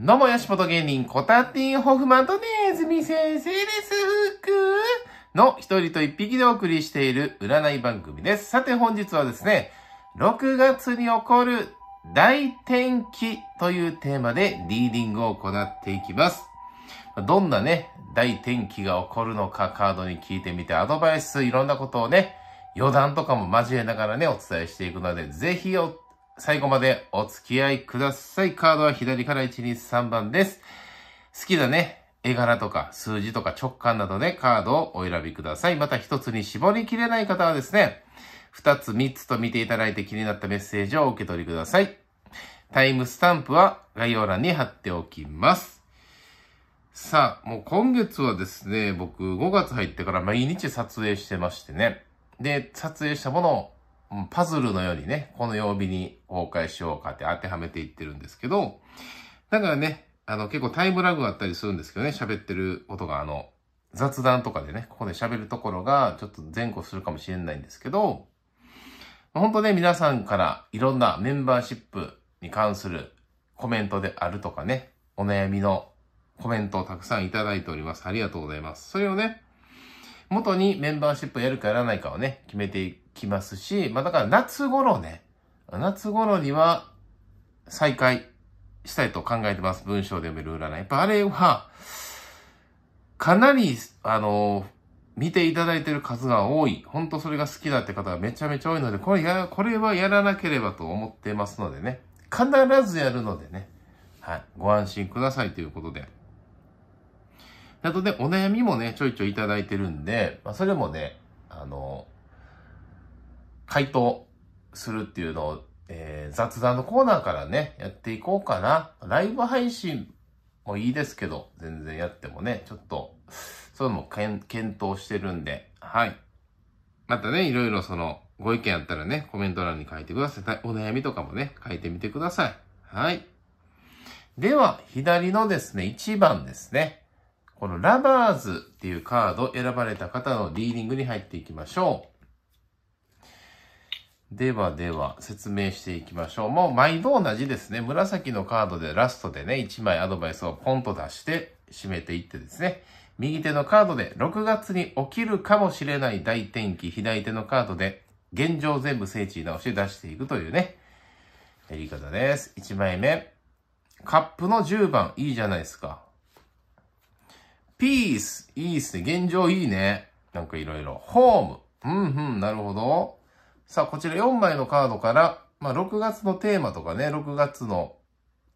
どうも、吉しと芸人、コタティン・ホフマンとネズミ先生です、ふくの一人と一匹でお送りしている占い番組です。さて、本日はですね、6月に起こる大転機というテーマでリーディングを行っていきます。どんなね、大転機が起こるのかカードに聞いてみて、アドバイス、いろんなことをね、余談とかも交えながらね、お伝えしていくので、ぜひお最後までお付き合いください。カードは左から123番です。好きなね、絵柄とか数字とか直感などでカードをお選びください。また一つに絞りきれない方はですね、二つ三つと見ていただいて気になったメッセージをお受け取りください。タイムスタンプは概要欄に貼っておきます。さあ、もう今月はですね、僕5月入ってから毎日撮影してましてね。で、撮影したものをうん、パズルのようにね、この曜日に崩壊しようかって当てはめていってるんですけど、だからね、あの、結構タイムラグがあったりするんですけどね、喋ってることが、あの、雑談とかでね、ここで喋るところがちょっと前後するかもしれないんですけど、本当ね、皆さんからいろんなメンバーシップに関するコメントであるとかね、お悩みのコメントをたくさんいただいております。ありがとうございます。それをね、元にメンバーシップやるかやらないかをね、決めていきますし、まあだから夏頃ね、夏頃には再開したいと考えてます。文章で読める占い。やっぱあれは、かなり、あの、見ていただいてる数が多い。ほんとそれが好きだって方がめちゃめちゃ多いので、これや、これはやらなければと思ってますのでね。必ずやるのでね。はい。ご安心くださいということで。あとね、お悩みもね、ちょいちょいいただいてるんで、まあ、それもね、あの、回答するっていうのを、えー、雑談のコーナーからね、やっていこうかな。ライブ配信もいいですけど、全然やってもね、ちょっと、そういうのも検討してるんで、はい。またね、いろいろその、ご意見あったらね、コメント欄に書いてください。お悩みとかもね、書いてみてください。はい。では、左のですね、1番ですね。このラバーズっていうカード選ばれた方のリーディングに入っていきましょう。ではでは説明していきましょう。もう毎度同じですね。紫のカードでラストでね、1枚アドバイスをポンと出して締めていってですね。右手のカードで6月に起きるかもしれない大天気、左手のカードで現状全部整地直して出していくというね、やり方です。1枚目。カップの10番、いいじゃないですか。ピース、いいっすね。現状いいね。なんかいろいろ。ホーム。うんうん、なるほど。さあ、こちら4枚のカードから、まあ、6月のテーマとかね、6月の、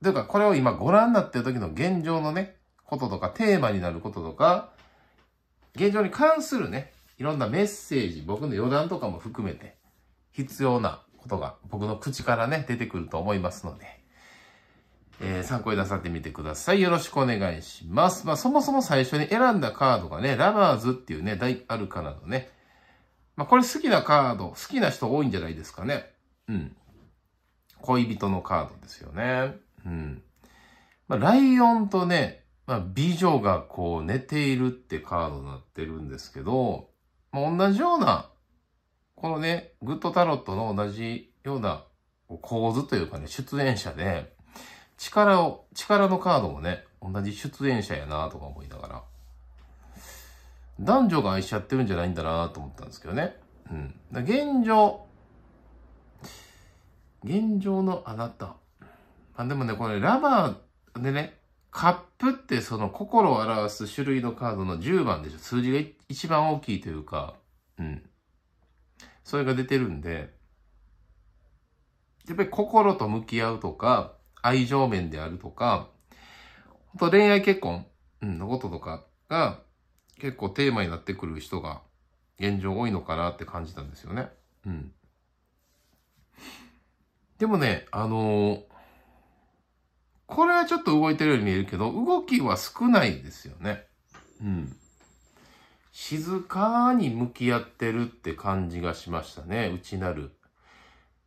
というか、これを今ご覧になってる時の現状のね、こととか、テーマになることとか、現状に関するね、いろんなメッセージ、僕の余談とかも含めて、必要なことが僕の口からね、出てくると思いますので、えー、参考になさってみてください。よろしくお願いします。まあ、そもそも最初に選んだカードがね、ラバーズっていうね、大アルカナのね、まあ、これ好きなカード、好きな人多いんじゃないですかね。うん。恋人のカードですよね。うん。まあ、ライオンとね、まあ、美女がこう寝ているってカードになってるんですけど、まあ、同じような、このね、グッドタロットの同じような構図というかね、出演者で、力を、力のカードもね、同じ出演者やなとか思いながら。男女が愛し合ってるんじゃないんだなと思ったんですけどね。うん。現状、現状のあなた。あ、でもね、これラバーでね、カップってその心を表す種類のカードの10番でしょ。数字が一番大きいというか、うん。それが出てるんで、やっぱり心と向き合うとか、愛情面であるとか、と恋愛結婚、うん、のこととかが、結構テーマになってくる人が現状多いのかなって感じたんですよね。うん。でもね、あのー、これはちょっと動いてるように見えるけど、動きは少ないですよね。うん。静かに向き合ってるって感じがしましたね。内なる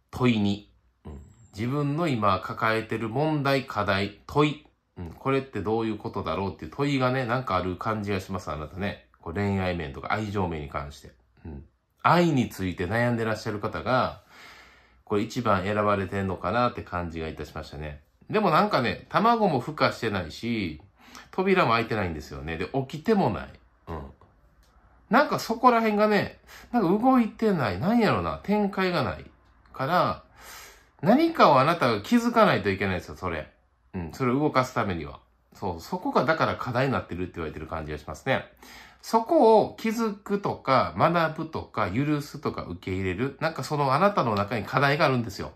問いに。うん、自分の今抱えてる問題、課題、問いうん、これってどういうことだろうっていう問いがね、なんかある感じがします、あなたね。こう恋愛面とか愛情面に関して。うん。愛について悩んでらっしゃる方が、これ一番選ばれてんのかなって感じがいたしましたね。でもなんかね、卵も孵化してないし、扉も開いてないんですよね。で、起きてもない。うん。なんかそこら辺がね、なんか動いてない。なんやろな。展開がない。から、何かをあなたが気づかないといけないんですよ、それ。うん、それを動かすためには。そう、そこがだから課題になってるって言われてる感じがしますね。そこを気づくとか、学ぶとか、許すとか、受け入れる。なんかそのあなたの中に課題があるんですよ。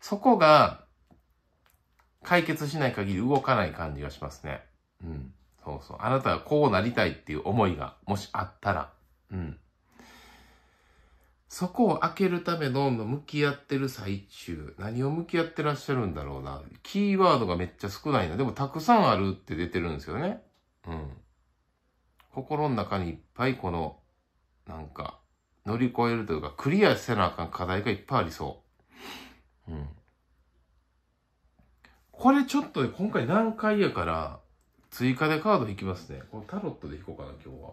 そこが、解決しない限り動かない感じがしますね。うん。そうそう。あなたはこうなりたいっていう思いが、もしあったら、うん。そこを開けるための向き合ってる最中、何を向き合ってらっしゃるんだろうな。キーワードがめっちゃ少ないな。でもたくさんあるって出てるんですよね。うん。心の中にいっぱいこの、なんか、乗り越えるというか、クリアせなあかん課題がいっぱいありそう。うん。これちょっとね、今回何回やから、追加でカード引きますね。このタロットで引こうかな、今日は。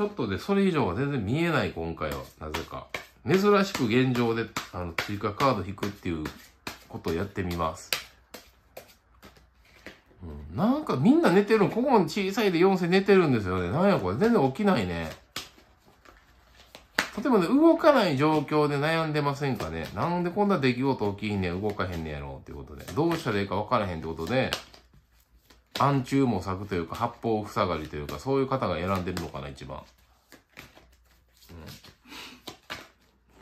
ちょっとで、それ以上は全然見えない、今回は。なぜか。珍しく現状で、あの、追加カード引くっていうことをやってみます。うん、なんかみんな寝てるここも小さいで4世寝てるんですよね。なんやこれ。全然起きないね。例えばね、動かない状況で悩んでませんかね。なんでこんな出来事起きんねや、動かへんねやろっていうことで。どうしたらいいか分からへんってことで、暗中模索というか、八方塞がりというか、そういう方が選んでるのかな、一番。うん。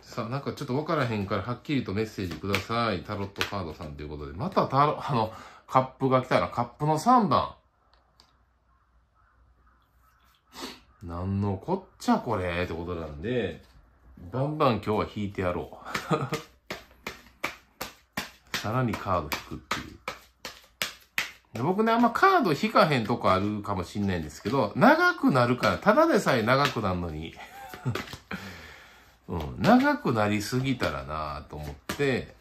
さあ、なんかちょっとわからへんから、はっきりとメッセージください。タロットカードさんということで。またタロ、あの、カップが来たら、カップの3番。なんのこっちゃこれってことなんで、バンバン今日は引いてやろう。さらにカード引くっていう。僕ね、あんまカード引かへんとこあるかもしんないんですけど、長くなるから、ただでさえ長くなるのに うん、長くなりすぎたらなぁと思って、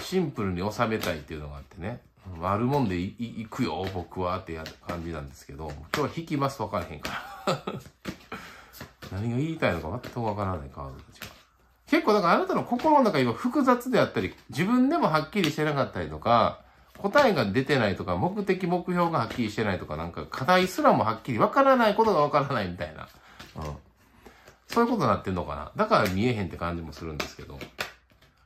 シンプルに収めたいっていうのがあってね、悪もんでいいくよ、僕はってや感じなんですけど、今日は引きます分からへんから 何が言いたいのか全く分からないカードたちが。結構だからあなたの心の中今複雑であったり、自分でもはっきりしてなかったりとか、答えが出てないとか、目的、目標がはっきりしてないとか、なんか課題すらもはっきりわからないことがわからないみたいな。うん。そういうことになってんのかな。だから見えへんって感じもするんですけど。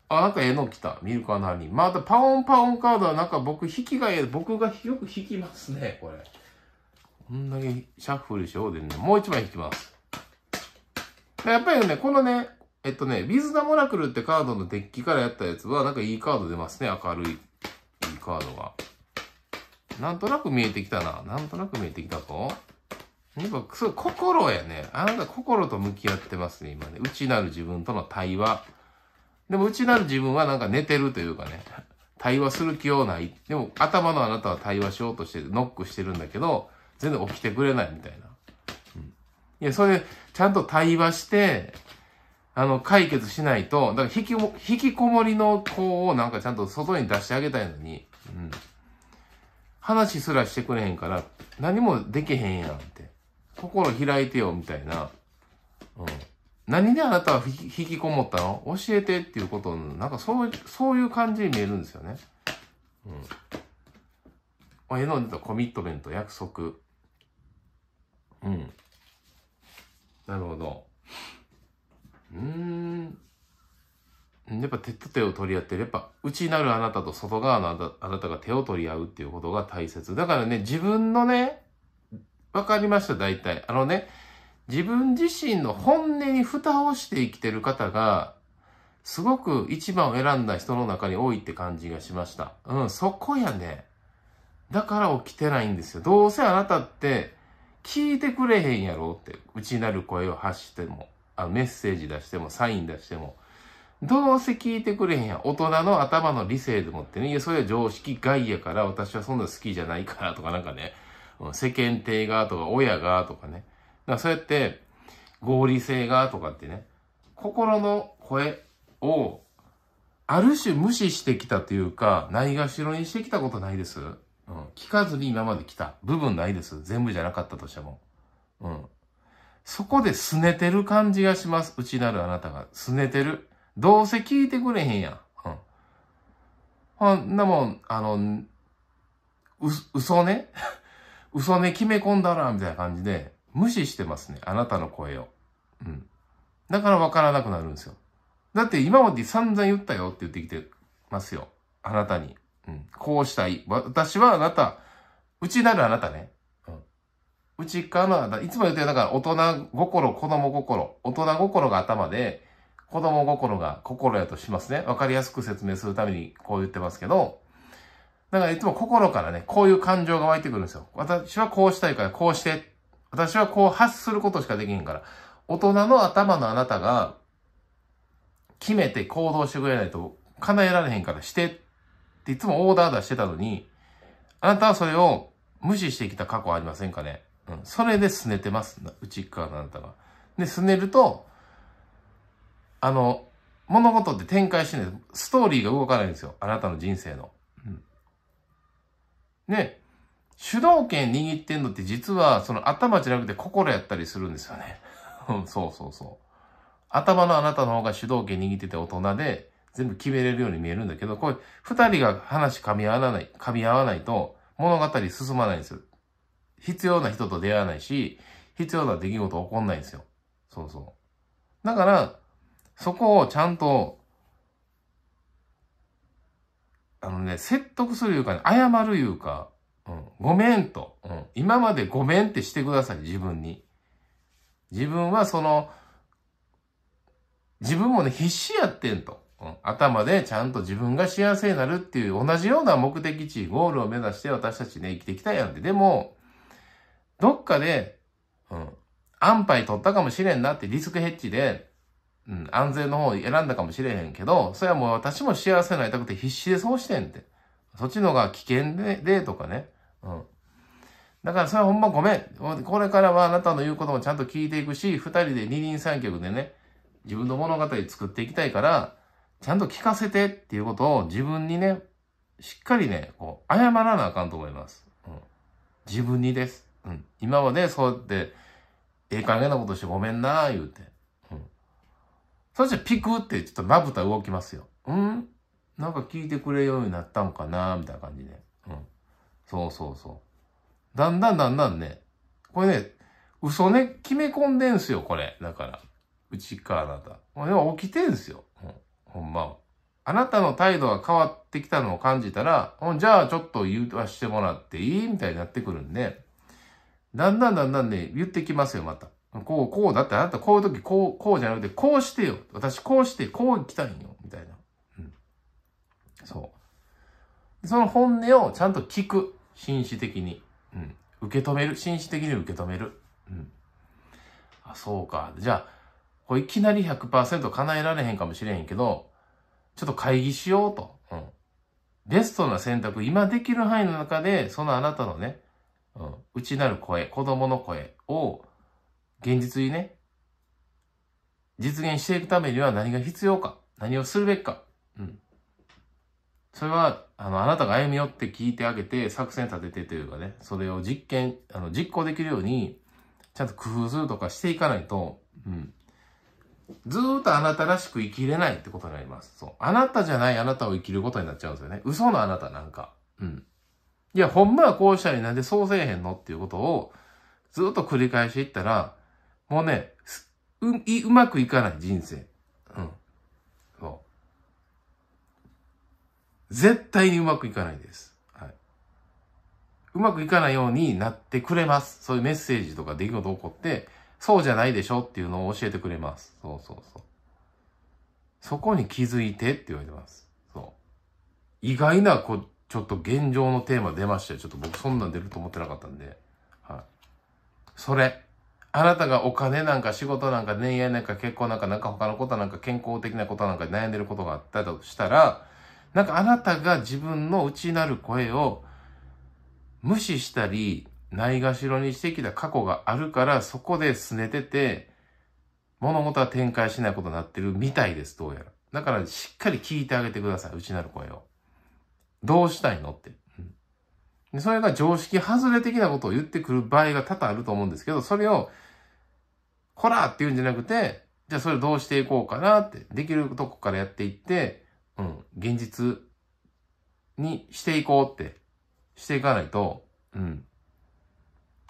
あ、なんか絵の来た。見るかなナまた、あ、パオンパオンカードはなんか僕引きがええ。僕がよく引きますね、これ。こんだけシャッフルしようでね、もう一枚引きます。やっぱりね、このね、えっとね、ウィズナ・モラクルってカードのデッキからやったやつは、なんかいいカード出ますね、明るい。カードが。なんとなく見えてきたな。なんとなく見えてきたぞ。そう、心やね。あなた心と向き合ってますね、今ね。内なる自分との対話。でも、内なる自分はなんか寝てるというかね。対話する気はない。でも、頭のあなたは対話しようとして、ノックしてるんだけど、全然起きてくれないみたいな。いや、それ、ちゃんと対話して、あの、解決しないと、だから引きこもりの子をなんかちゃんと外に出してあげたいのに、うん。話すらしてくれへんから、何もできへんやんって。心開いてよ、みたいな。うん。何であなたは引きこもったの教えてっていうことの、なんかそう、そういう感じに見えるんですよね。うん。絵の出たコミットメント、約束。うん。なるほど。うーん。やっぱ手と手を取り合ってる。やっぱ内なるあなたと外側のあなたが手を取り合うっていうことが大切。だからね、自分のね、わかりました、大体。あのね、自分自身の本音に蓋をして生きてる方が、すごく一番を選んだ人の中に多いって感じがしました。うん、そこやね。だから起きてないんですよ。どうせあなたって聞いてくれへんやろって、内なる声を発しても、あメッセージ出しても、サイン出しても。どうせ聞いてくれへんや。大人の頭の理性でもってね。いや、それは常識外やから、私はそんな好きじゃないからとかなんかね。世間体がとか、親がとかね。だからそうやって、合理性がとかってね。心の声を、ある種無視してきたというか、ないがしろにしてきたことないです。うん。聞かずに今まで来た部分ないです。全部じゃなかったとしても。うん。そこで拗ねてる感じがします。内なるあなたが。拗ねてる。どうせ聞いてくれへんやん。うん。ほんなもん、あの、う、嘘ね 嘘ね決め込んだら、みたいな感じで、無視してますね。あなたの声を。うん。だから分からなくなるんですよ。だって今まで散々言ったよって言ってきてますよ。あなたに。うん。こうしたい。私はあなた、うちなるあなたね。うん。うちから、いつも言ってる、だから大人心、子供心、大人心が頭で、子供心が心やとしますね。わかりやすく説明するためにこう言ってますけど、だからいつも心からね、こういう感情が湧いてくるんですよ。私はこうしたいからこうして。私はこう発することしかできへんから。大人の頭のあなたが決めて行動してくれないと叶えられへんからしてっていつもオーダー出してたのに、あなたはそれを無視してきた過去ありませんかねうん。それで拗ねてます。内側のあなたが。で、拗ねると、あの、物事って展開してないです。ストーリーが動かないんですよ。あなたの人生の。うん、ね。主導権握ってんのって実は、その頭じゃなくて心やったりするんですよね。そうそうそう。頭のあなたの方が主導権握ってて大人で、全部決めれるように見えるんだけど、こう二人が話噛み合わない、噛み合わないと物語進まないんですよ。必要な人と出会わないし、必要な出来事起こんないんですよ。そうそう。だから、そこをちゃんと、あのね、説得するいうか、ね、謝るいうか、うん、ごめんと、うん、今までごめんってしてください、自分に。自分はその、自分もね、必死やってんと。うん、頭でちゃんと自分が幸せになるっていう同じような目的地、ゴールを目指して私たちね、生きてきたやんって。でも、どっかで、うん、安牌取ったかもしれんなってリスクヘッジで、うん、安全の方を選んだかもしれへんけど、それはもう私も幸せになりたくて必死でそうしてんって。そっちのが危険で、で、とかね。うん。だからそれはほんまごめん。これからはあなたの言うこともちゃんと聞いていくし、二人で二人三脚でね、自分の物語作っていきたいから、ちゃんと聞かせてっていうことを自分にね、しっかりね、こう、謝らなあかんと思います。うん。自分にです。うん。今までそうやって、ええ加減なことしてごめんなー言うて。そしてピクってちょっとまぶた動きますよ。うんなんか聞いてくれるようになったんかなみたいな感じで、うん。そうそうそう。だんだんだんだんね、これね、嘘ね、決め込んでんすよ、これ。だから。うちか、あなた。うれ起きてんすよ。うん、ほんまは。あなたの態度が変わってきたのを感じたら、じゃあちょっと言わしてもらっていいみたいになってくるんで、だんだんだんだんね、言ってきますよ、また。こう、こうだってあなたこういう時こう、こうじゃなくて、こうしてよ。私こうして、こう行きたいんよ。みたいな。うん。そう。その本音をちゃんと聞く。紳士的に。うん。受け止める。紳士的に受け止める。うん。あ、そうか。じゃあ、こういきなり100%叶えられへんかもしれへんけど、ちょっと会議しようと。うん。ベストな選択、今できる範囲の中で、そのあなたのね、うん、内なる声、子供の声を現実にね、実現していくためには何が必要か、何をするべきか。うん。それは、あの、あなたが歩み寄って聞いてあげて、作戦立ててというかね、それを実験、あの、実行できるように、ちゃんと工夫するとかしていかないと、うん。ずーっとあなたらしく生きれないってことになります。そう。あなたじゃないあなたを生きることになっちゃうんですよね。嘘のあなたなんか。うん。いや、ほんまはこうしたりなんでそうせえへんのっていうことを、ずっと繰り返していったら、もうね、う、い、うまくいかない人生。うん。そう。絶対にうまくいかないです。はい。うまくいかないようになってくれます。そういうメッセージとか出来事起こって、そうじゃないでしょっていうのを教えてくれます。そうそうそう。そこに気づいてって言われてます。そう。意外な、こう、ちょっと現状のテーマ出ましたよ。ちょっと僕そんなん出ると思ってなかったんで。はい。それ。あなたがお金なんか仕事なんか恋愛なんか結婚なんかなんか他のことなんか健康的なことなんか悩んでることがあったとしたら、なんかあなたが自分の内なる声を無視したり、ないがしろにしてきた過去があるから、そこで拗ねてて、物事は展開しないことになってるみたいです、どうやら。だからしっかり聞いてあげてください、内なる声を。どうしたいのって。でそれが常識外れ的なことを言ってくる場合が多々あると思うんですけど、それを、こらって言うんじゃなくて、じゃあそれどうしていこうかなって、できるとこからやっていって、うん、現実にしていこうって、していかないと、うん。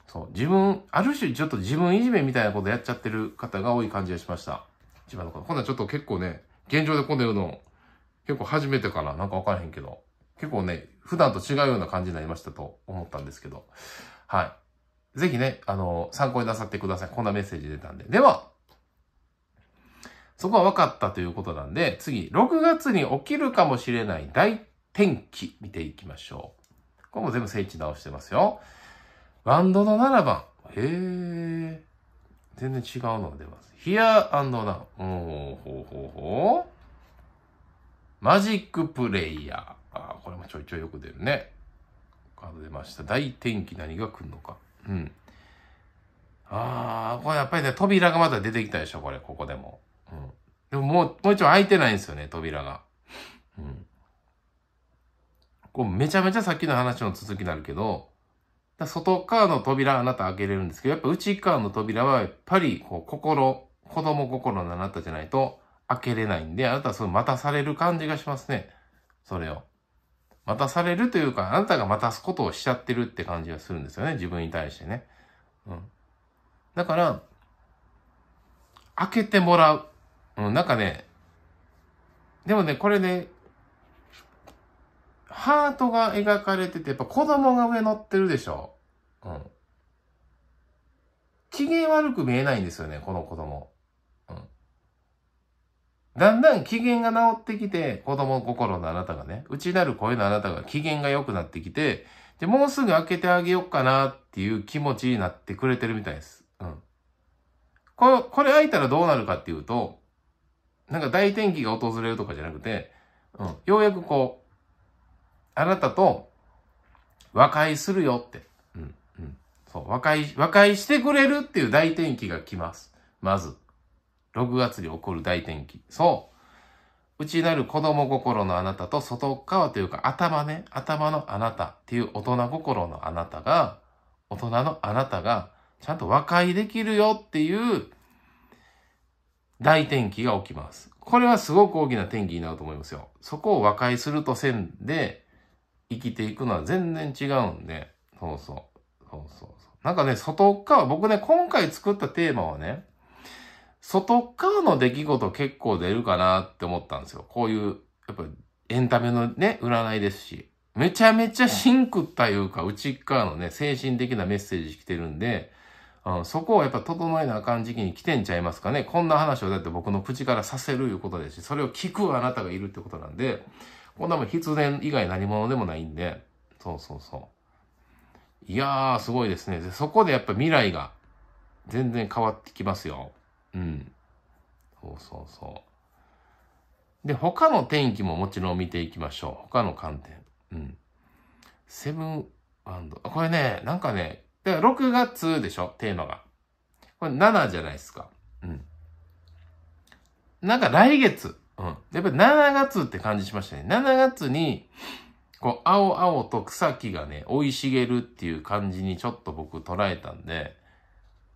そう、自分、ある種ちょっと自分いじめみたいなことやっちゃってる方が多い感じがしました。一番のこ今度はちょっと結構ね、現状でこんな言うの、結構初めてかな、なんかわからへんけど。結構ね、普段と違うような感じになりましたと思ったんですけど、はい。ぜひね、あの、参考になさってください。こんなメッセージ出たんで。では、そこは分かったということなんで、次、6月に起きるかもしれない大天気見ていきましょう。これも全部聖地直してますよ。バンドの7番。へー。全然違うのが出ます。Here and Now。うほうほうほう。マジックプレイヤー。あこれもちょいちょいよく出るね。カード出ました。大天気何が来るのか。うん。ああ、これやっぱりね、扉がまた出てきたでしょ、これ、ここでも。うん。でももう、もう一応開いてないんですよね、扉が。うん。こう、めちゃめちゃさっきの話の続きになるけど、外側の扉あなた開けれるんですけど、やっぱ内側の扉はやっぱりこう心、子供心のあなたじゃないと開けれないんで、あなたはその待たされる感じがしますね。それを。待たされるというか、あなたが待たすことをしちゃってるって感じがするんですよね。自分に対してね。うん。だから、開けてもらう。うん、なんかね、でもね、これね、ハートが描かれてて、やっぱ子供が上乗ってるでしょ。うん。機嫌悪く見えないんですよね、この子供。だんだん機嫌が治ってきて、子供心のあなたがね、内なる声のあなたが機嫌が良くなってきて、で、もうすぐ開けてあげようかなっていう気持ちになってくれてるみたいです。うん。これ、これ開いたらどうなるかっていうと、なんか大転機が訪れるとかじゃなくて、うん、ようやくこう、あなたと和解するよって。うん、うん。そう、和解、和解してくれるっていう大転機が来ます。まず。6月に起こる大転機。そう。内なる子供心のあなたと外側というか頭ね、頭のあなたっていう大人心のあなたが、大人のあなたがちゃんと和解できるよっていう大転機が起きます。これはすごく大きな転機になると思いますよ。そこを和解するとせんで生きていくのは全然違うんで、そうそう。そうそうそう。なんかね、外側、僕ね、今回作ったテーマはね、外からの出来事結構出るかなって思ったんですよ。こういう、やっぱエンタメのね、占いですし。めちゃめちゃシンクっていうか、内側のね、精神的なメッセージ来てるんで、うん、そこをやっぱ整えなあかん時期に来てんちゃいますかね。こんな話をだって僕の口からさせるいうことですし、それを聞くあなたがいるってことなんで、こんなもん必然以外何者でもないんで、そうそうそう。いやー、すごいですね。でそこでやっぱ未来が全然変わってきますよ。うん。そうそうそう。で、他の天気ももちろん見ていきましょう。他の観点。うん。セブンアンド。これね、なんかね、で6月でしょテーマが。これ7じゃないですか。うん。なんか来月。うん。やっぱり7月って感じしましたね。7月に、こう、青々と草木がね、生い茂るっていう感じにちょっと僕捉えたんで、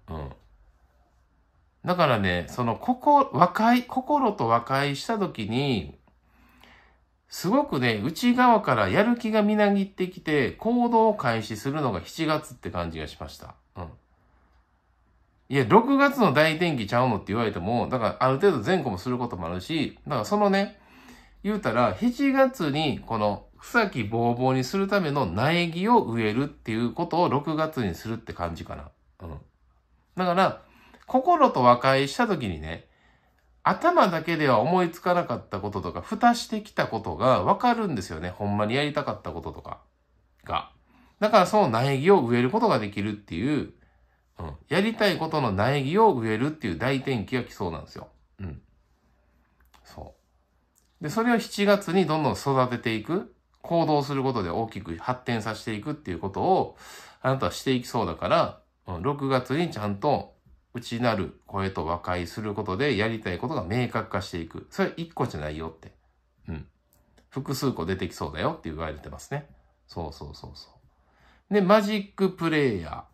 うん。だからね、その、ここ、和解、心と和解した時に、すごくね、内側からやる気がみなぎってきて、行動を開始するのが7月って感じがしました。うん。いや、6月の大天気ちゃうのって言われても、だからある程度前後もすることもあるし、だからそのね、言うたら、7月にこの草木ぼうぼうにするための苗木を植えるっていうことを6月にするって感じかな。うん。だから、心と和解した時にね、頭だけでは思いつかなかったこととか、蓋してきたことがわかるんですよね。ほんまにやりたかったこととかが。だからその苗木を植えることができるっていう、うん、やりたいことの苗木を植えるっていう大転機が来そうなんですよ。うん。そう。で、それを7月にどんどん育てていく、行動することで大きく発展させていくっていうことを、あなたはしていきそうだから、うん、6月にちゃんと内なる声と和解することでやりたいことが明確化していく。それは個じゃないよって。うん。複数個出てきそうだよって言われてますね。そうそうそうそう。で、マジックプレイヤ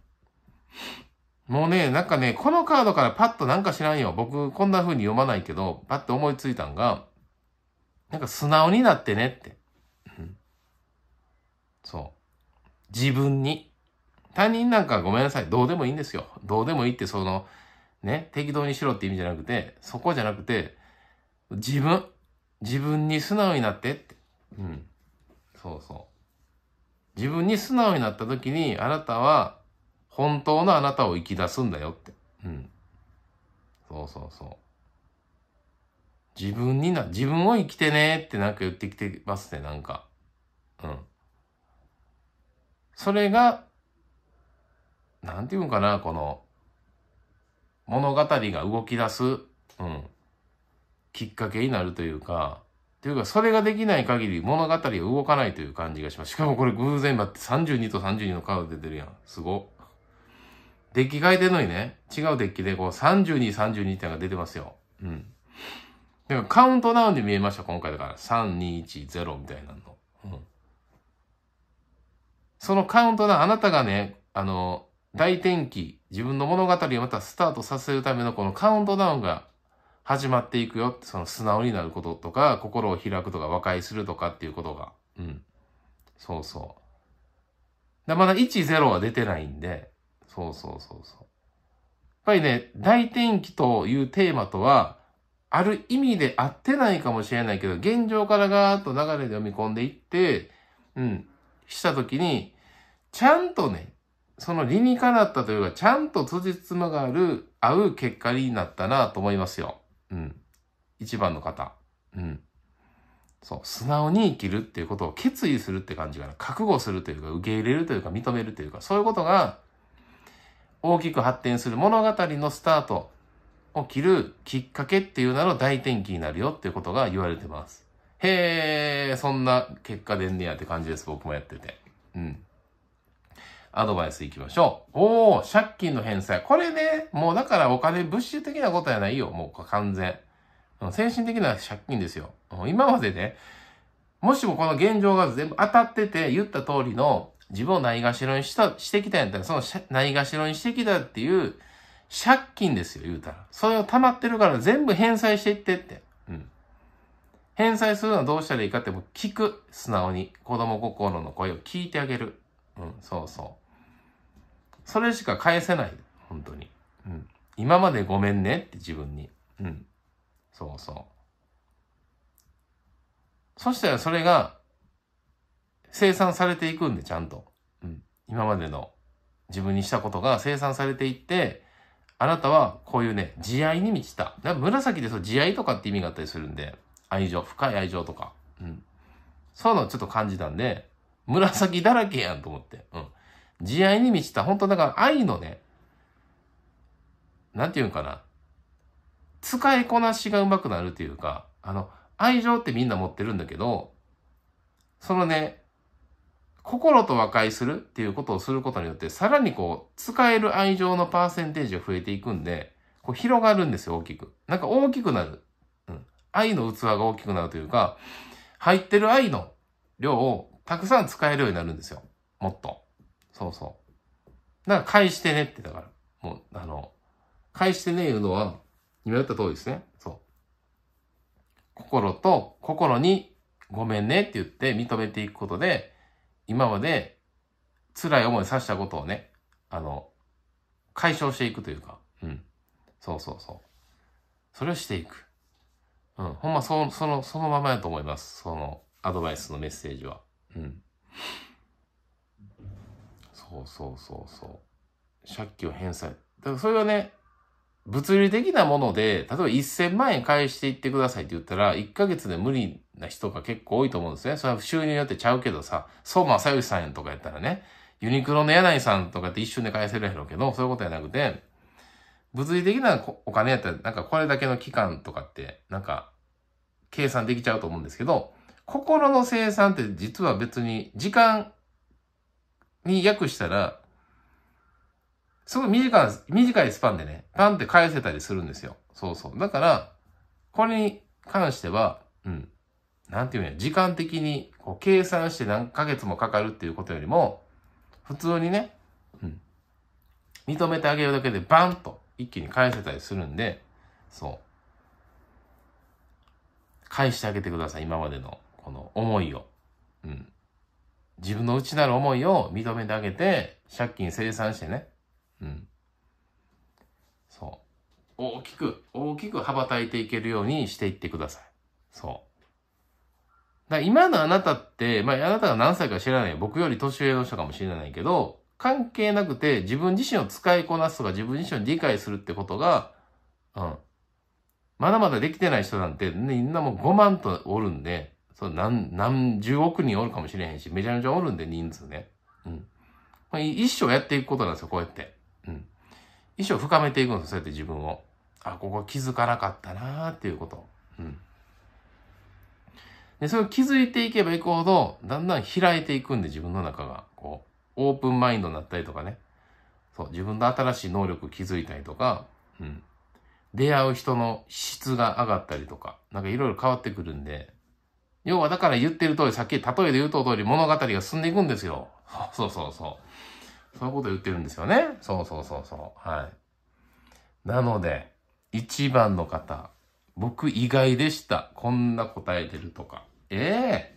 ー。もうね、なんかね、このカードからパッとなんか知らんよ。僕、こんな風に読まないけど、パッと思いついたんが、なんか素直になってねって。そう。自分に。他人なんかごめんなさい。どうでもいいんですよ。どうでもいいってその、ね、適当にしろって意味じゃなくて、そこじゃなくて、自分、自分に素直になってって。うん。そうそう。自分に素直になった時に、あなたは、本当のあなたを生き出すんだよって。うん。そうそうそう。自分にな、自分を生きてねってなんか言ってきてますね、なんか。うん。それがなんていうんかな、この、物語が動き出す、うん、きっかけになるというか、というか、それができない限り物語は動かないという感じがします。しかもこれ偶然待って32と32のカード出てるやん。すご。デッキ変えてんのにね、違うデッキでこう32、32ってのが出てますよ。うん。だからカウントダウンで見えました、今回だから。3、2、1、0みたいなの。うん。そのカウントダウン、あなたがね、あの、大転機、自分の物語をまたスタートさせるためのこのカウントダウンが始まっていくよって、その素直になることとか、心を開くとか、和解するとかっていうことが。うん。そうそう。だまだ1、0は出てないんで、そうそうそうそう。やっぱりね、大転機というテーマとは、ある意味で合ってないかもしれないけど、現状からガーッと流れで読み込んでいって、うん、したときに、ちゃんとね、その理にかなったというか、ちゃんと辻褄がある、合う結果になったなと思いますよ。うん。一番の方。うん。そう。素直に生きるっていうことを決意するって感じかな。覚悟するというか、受け入れるというか、認めるというか、そういうことが、大きく発展する物語のスタートを切るきっかけっていうなの大転機になるよっていうことが言われてます。へえ、そんな結果出んねやって感じです。僕もやってて。うん。アドバイスいきましょう。おー、借金の返済。これね、もうだからお金、物資的なことやないよ。もう完全。精神的な借金ですよ。今までね、もしもこの現状が全部当たってて言った通りの自分をないがしろにした、してきたんやったら、そのないがしろにしてきたっていう借金ですよ、言うたら。それを溜まってるから全部返済していってって。うん。返済するのはどうしたらいいかっても聞く。素直に。子供心の声を聞いてあげる。うん、そうそう。それしか返せない。本当に。うん。今までごめんねって自分に。うん。そうそう。そしたらそれが、生産されていくんで、ちゃんと。うん。今までの自分にしたことが生産されていって、あなたはこういうね、慈愛に満ちた。だから紫でそう、慈愛とかって意味があったりするんで、愛情、深い愛情とか。うん。そういうのをちょっと感じたんで、紫だらけやんと思って。うん。慈愛に満ちた、本当だから愛のね、なんて言うんかな。使いこなしがうまくなるというか、あの、愛情ってみんな持ってるんだけど、そのね、心と和解するっていうことをすることによって、さらにこう、使える愛情のパーセンテージが増えていくんで、こう広がるんですよ、大きく。なんか大きくなる。うん。愛の器が大きくなるというか、入ってる愛の量をたくさん使えるようになるんですよ。もっと。そうそう。だから返してねってだから。もう、あの、返してね言うのは、今言った通りですね。そう。心と心にごめんねって言って認めていくことで、今まで辛い思いさせたことをね、あの、解消していくというか、うん。そうそうそう。それをしていく。うん。ほんま、そ、その、そのままやと思います。その、アドバイスのメッセージは。うん。そうそうそうそう。借金を返済。だからそれはね、物理的なもので、例えば1000万円返していってくださいって言ったら、1ヶ月で無理な人が結構多いと思うんですね。それは収入によってちゃうけどさ、相馬さゆさんとかやったらね、ユニクロの柳井さんとかって一瞬で返せるやろうけど、そういうことじゃなくて、物理的なお金やったら、なんかこれだけの期間とかって、なんか、計算できちゃうと思うんですけど、心の生産って実は別に時間に訳したら、すごい短い、短いスパンでね、パンって返せたりするんですよ。そうそう。だから、これに関しては、うん、なんていうんや、時間的にこう計算して何ヶ月もかかるっていうことよりも、普通にね、うん、認めてあげるだけでバンと一気に返せたりするんで、そう。返してあげてください、今までのこの思いを。うん。自分の内なる思いを認めてあげて、借金清算してね。うん。そう。大きく、大きく羽ばたいていけるようにしていってください。そう。だ今のあなたって、まあ、あなたが何歳か知らない。僕より年上の人かもしれないけど、関係なくて自分自身を使いこなすとか自分自身を理解するってことが、うん。まだまだできてない人なんて、みんなもう5万とおるんで、そう、何、何十億人おるかもしれへんし、めちゃめちゃおるんで、人数ね。うん。まあ、一生やっていくことなんですよ、こうやって。うん。一生深めていくんですそうやって自分を。あ、ここ気づかなかったなーっていうこと。うん。で、それを気づいていけばいくほど、だんだん開いていくんで、自分の中が。こう、オープンマインドになったりとかね。そう、自分の新しい能力気づいたりとか、うん。出会う人の質が上がったりとか、なんかいろいろ変わってくるんで、要はだから言ってる通り、さっき例えで言うと通り物語が進んでいくんですよ。そうそうそう。そういうこと言ってるんですよね。そうそうそうそう。はい。なので、1番の方、僕意外でした。こんな答えてるとか。ええ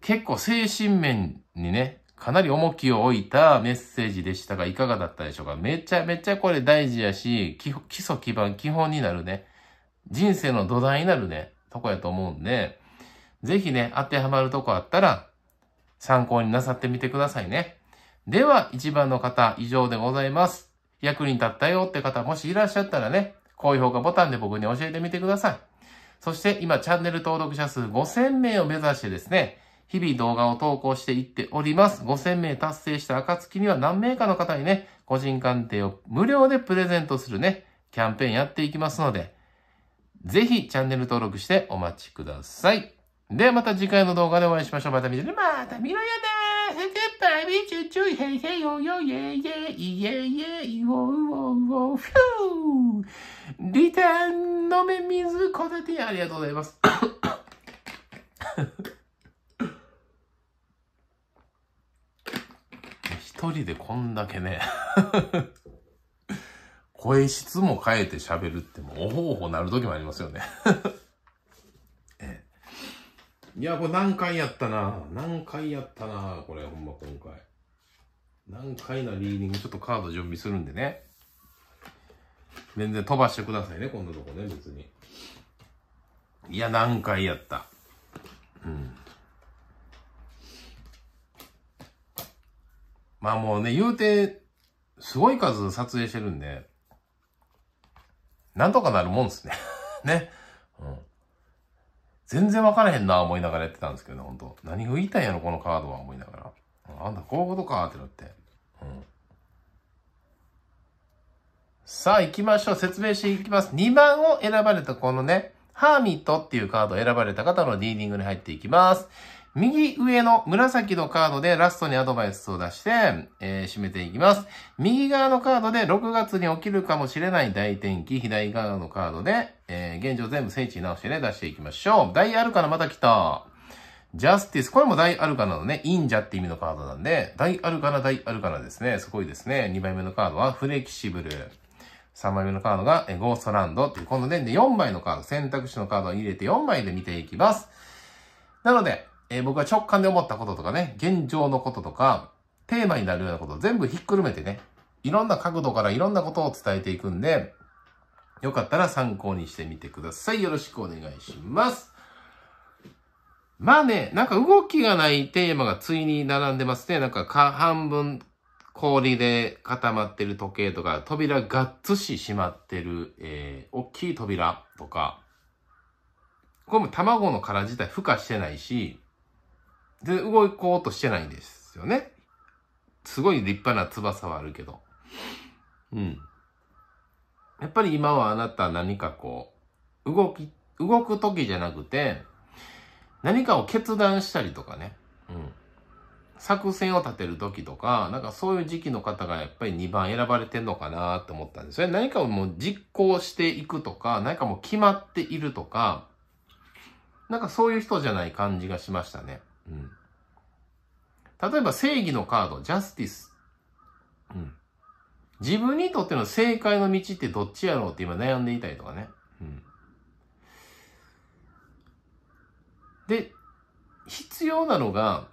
ー、結構精神面にね、かなり重きを置いたメッセージでしたが、いかがだったでしょうかめちゃめちゃこれ大事やし、基礎基盤、基本になるね。人生の土台になるね、とこやと思うんで、ぜひね、当てはまるとこあったら、参考になさってみてくださいね。では、1番の方、以上でございます。役に立ったよって方、もしいらっしゃったらね、高評価ボタンで僕に教えてみてください。そして今、チャンネル登録者数5000名を目指してですね、日々動画を投稿していっております。5000名達成した暁には何名かの方にね、個人鑑定を無料でプレゼントするね、キャンペーンやっていきますので、ぜひチャンネル登録してお待ちください。ではまた次回の動画でお会いしましょう。また見てね。また見ろよなー。グッバイ、みちゅちゅい、へいへいよよ、イェイイェイ、イェイイェイ、ウォウウォウウォウ、フューリターン、飲め水、こたて、ありがとうございます。一人でこんだけね 声質も変えて喋るってもう、おほおほなる時もありますよね いや、これ何回やったな。何回やったな。これ、ほんま今回。何回なリーディング、ちょっとカード準備するんでね。全然飛ばしてくださいね、こんなとこね、別に。いや、何回やった。うん。まあもうね、言うて、すごい数撮影してるんで、なんとかなるもんですね。ね。うん。全然分からへんな思いながらやってたんですけどね、ほんと。何が言いたいんやろ、このカードは思いながら。あんた、こういうことかってなって。うん。さあ、行きましょう。説明していきます。2番を選ばれたこのね、ハーミットっていうカードを選ばれた方のリーディングに入っていきます。右上の紫のカードでラストにアドバイスを出して、えー、締めていきます。右側のカードで6月に起きるかもしれない大天気、左側のカードで、えー、現状全部聖地に直してね、出していきましょう。大アルカナまた来た。ジャスティス。これも大アルカナのね、インジャって意味のカードなんで、大アルカナ、大アルカナですね。すごいですね。2枚目のカードはフレキシブル。3枚目のカードがゴーストランドっていう、このね、で4枚のカード、選択肢のカードを入れて4枚で見ていきます。なので、えー、僕は直感で思ったこととかね、現状のこととか、テーマになるようなことを全部ひっくるめてね、いろんな角度からいろんなことを伝えていくんで、よかったら参考にしてみてください。よろしくお願いします。まあね、なんか動きがないテーマがついに並んでますね。なんかか半分氷で固まってる時計とか、扉がっつし閉まってる、えー、大きい扉とか、これも卵の殻自体孵化してないし、で、動こうとしてないんですよね。すごい立派な翼はあるけど。うん。やっぱり今はあなた何かこう、動き、動く時じゃなくて、何かを決断したりとかね。うん。作戦を立てる時とか、なんかそういう時期の方がやっぱり2番選ばれてんのかなって思ったんですよね。何かをもう実行していくとか、何かもう決まっているとか、なんかそういう人じゃない感じがしましたね。例えば正義のカード、ジャスティス。うん。自分にとっての正解の道ってどっちやろうって今悩んでいたりとかね。うん。で、必要なのが、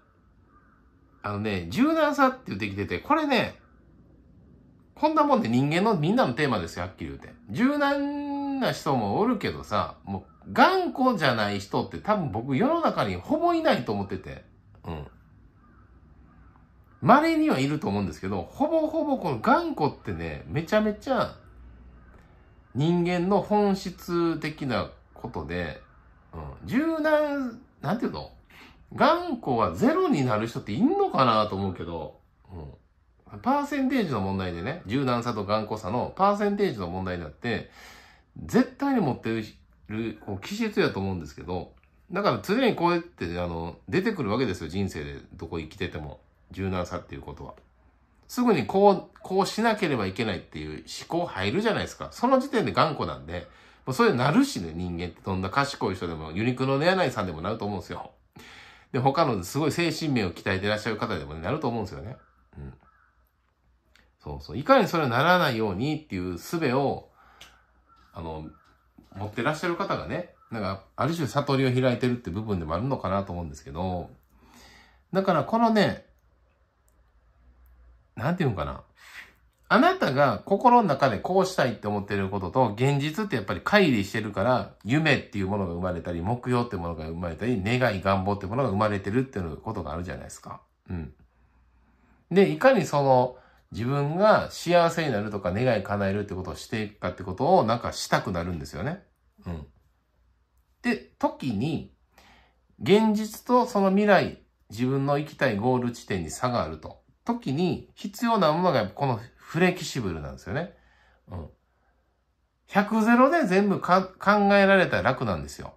あのね、柔軟さって言ってきてて、これね、こんなもんで人間のみんなのテーマですよ、はっきり言うて。柔軟な人もおるけどさ、もう頑固じゃない人って多分僕世の中にほぼいないと思ってて、うん。稀にはいると思うんですけど、ほぼほぼこの頑固ってね、めちゃめちゃ人間の本質的なことで、うん、柔軟、なんていうの頑固はゼロになる人っていんのかなと思うけど、うん、パーセンテージの問題でね、柔軟さと頑固さのパーセンテージの問題になって、絶対に持ってるる季節やと思うんですけど、だから常にこうやって、あの、出てくるわけですよ、人生で。どこ生きてても。柔軟さっていうことは。すぐにこう、こうしなければいけないっていう思考入るじゃないですか。その時点で頑固なんで、もうそれなるしね、人間ってどんな賢い人でも、ユニクロの柳井さんでもなると思うんですよ。で、他のすごい精神面を鍛えてらっしゃる方でも、ね、なると思うんですよね。うん。そうそう。いかにそれならないようにっていう術を、あの、持ってらっしゃる方がね、なんか、ある種悟りを開いてるって部分でもあるのかなと思うんですけど、だからこのね、なんて言うのかな。あなたが心の中でこうしたいって思ってることと、現実ってやっぱり乖離してるから、夢っていうものが生まれたり、目標ってものが生まれたり、願い、願望ってものが生まれてるっていうことがあるじゃないですか。うん。で、いかにその、自分が幸せになるとか願い叶えるってことをしていくかってことをなんかしたくなるんですよね。うん。で、時に、現実とその未来、自分の行きたいゴール地点に差があると。時に必要なものがこのフレキシブルなんですよね。うん。100ゼロで全部考えられたら楽なんですよ。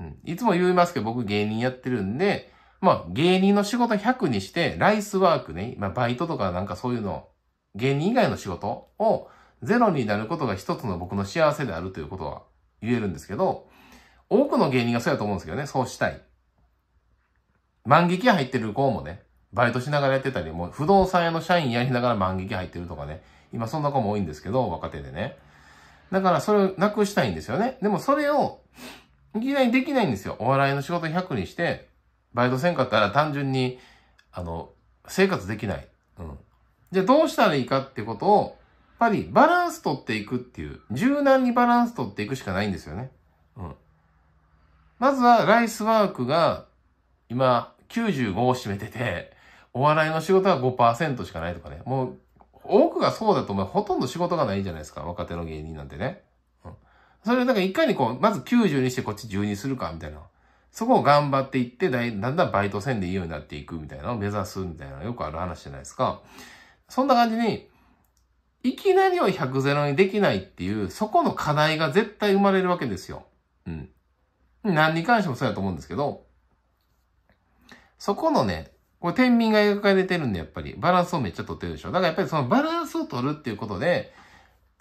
うん。いつも言いますけど僕芸人やってるんで、まあ芸人の仕事100にして、ライスワークね、まあバイトとかなんかそういうの芸人以外の仕事をゼロになることが一つの僕の幸せであるということは言えるんですけど、多くの芸人がそうやと思うんですけどね、そうしたい。万劇入ってる子もね、バイトしながらやってたり、もう不動産屋の社員やりながら万劇入ってるとかね、今そんな子も多いんですけど、若手でね。だからそれをなくしたいんですよね。でもそれを、いきなりできないんですよ。お笑いの仕事100にして、バイトせんかったら単純に、あの、生活できない。うん。じゃあどうしたらいいかってことを、やっぱりバランス取っていくっていう、柔軟にバランス取っていくしかないんですよね。うん。まずは、ライスワークが、今、95を占めてて、お笑いの仕事は5%しかないとかね。もう、多くがそうだと、ほとんど仕事がないじゃないですか。若手の芸人なんてね。うん。それをなんか、いかにこう、まず90にしてこっち10にするか、みたいな。そこを頑張っていってだ、んだんバイトせんでいいようになっていくみたいなのを目指すみたいな、よくある話じゃないですか。そんな感じに、いきなりは100ゼロにできないっていう、そこの課題が絶対生まれるわけですよ。うん。何に関してもそうやと思うんですけど、そこのね、これ天秤が描かれてるんで、やっぱりバランスをめっちゃ取ってるでしょ。だからやっぱりそのバランスを取るっていうことで、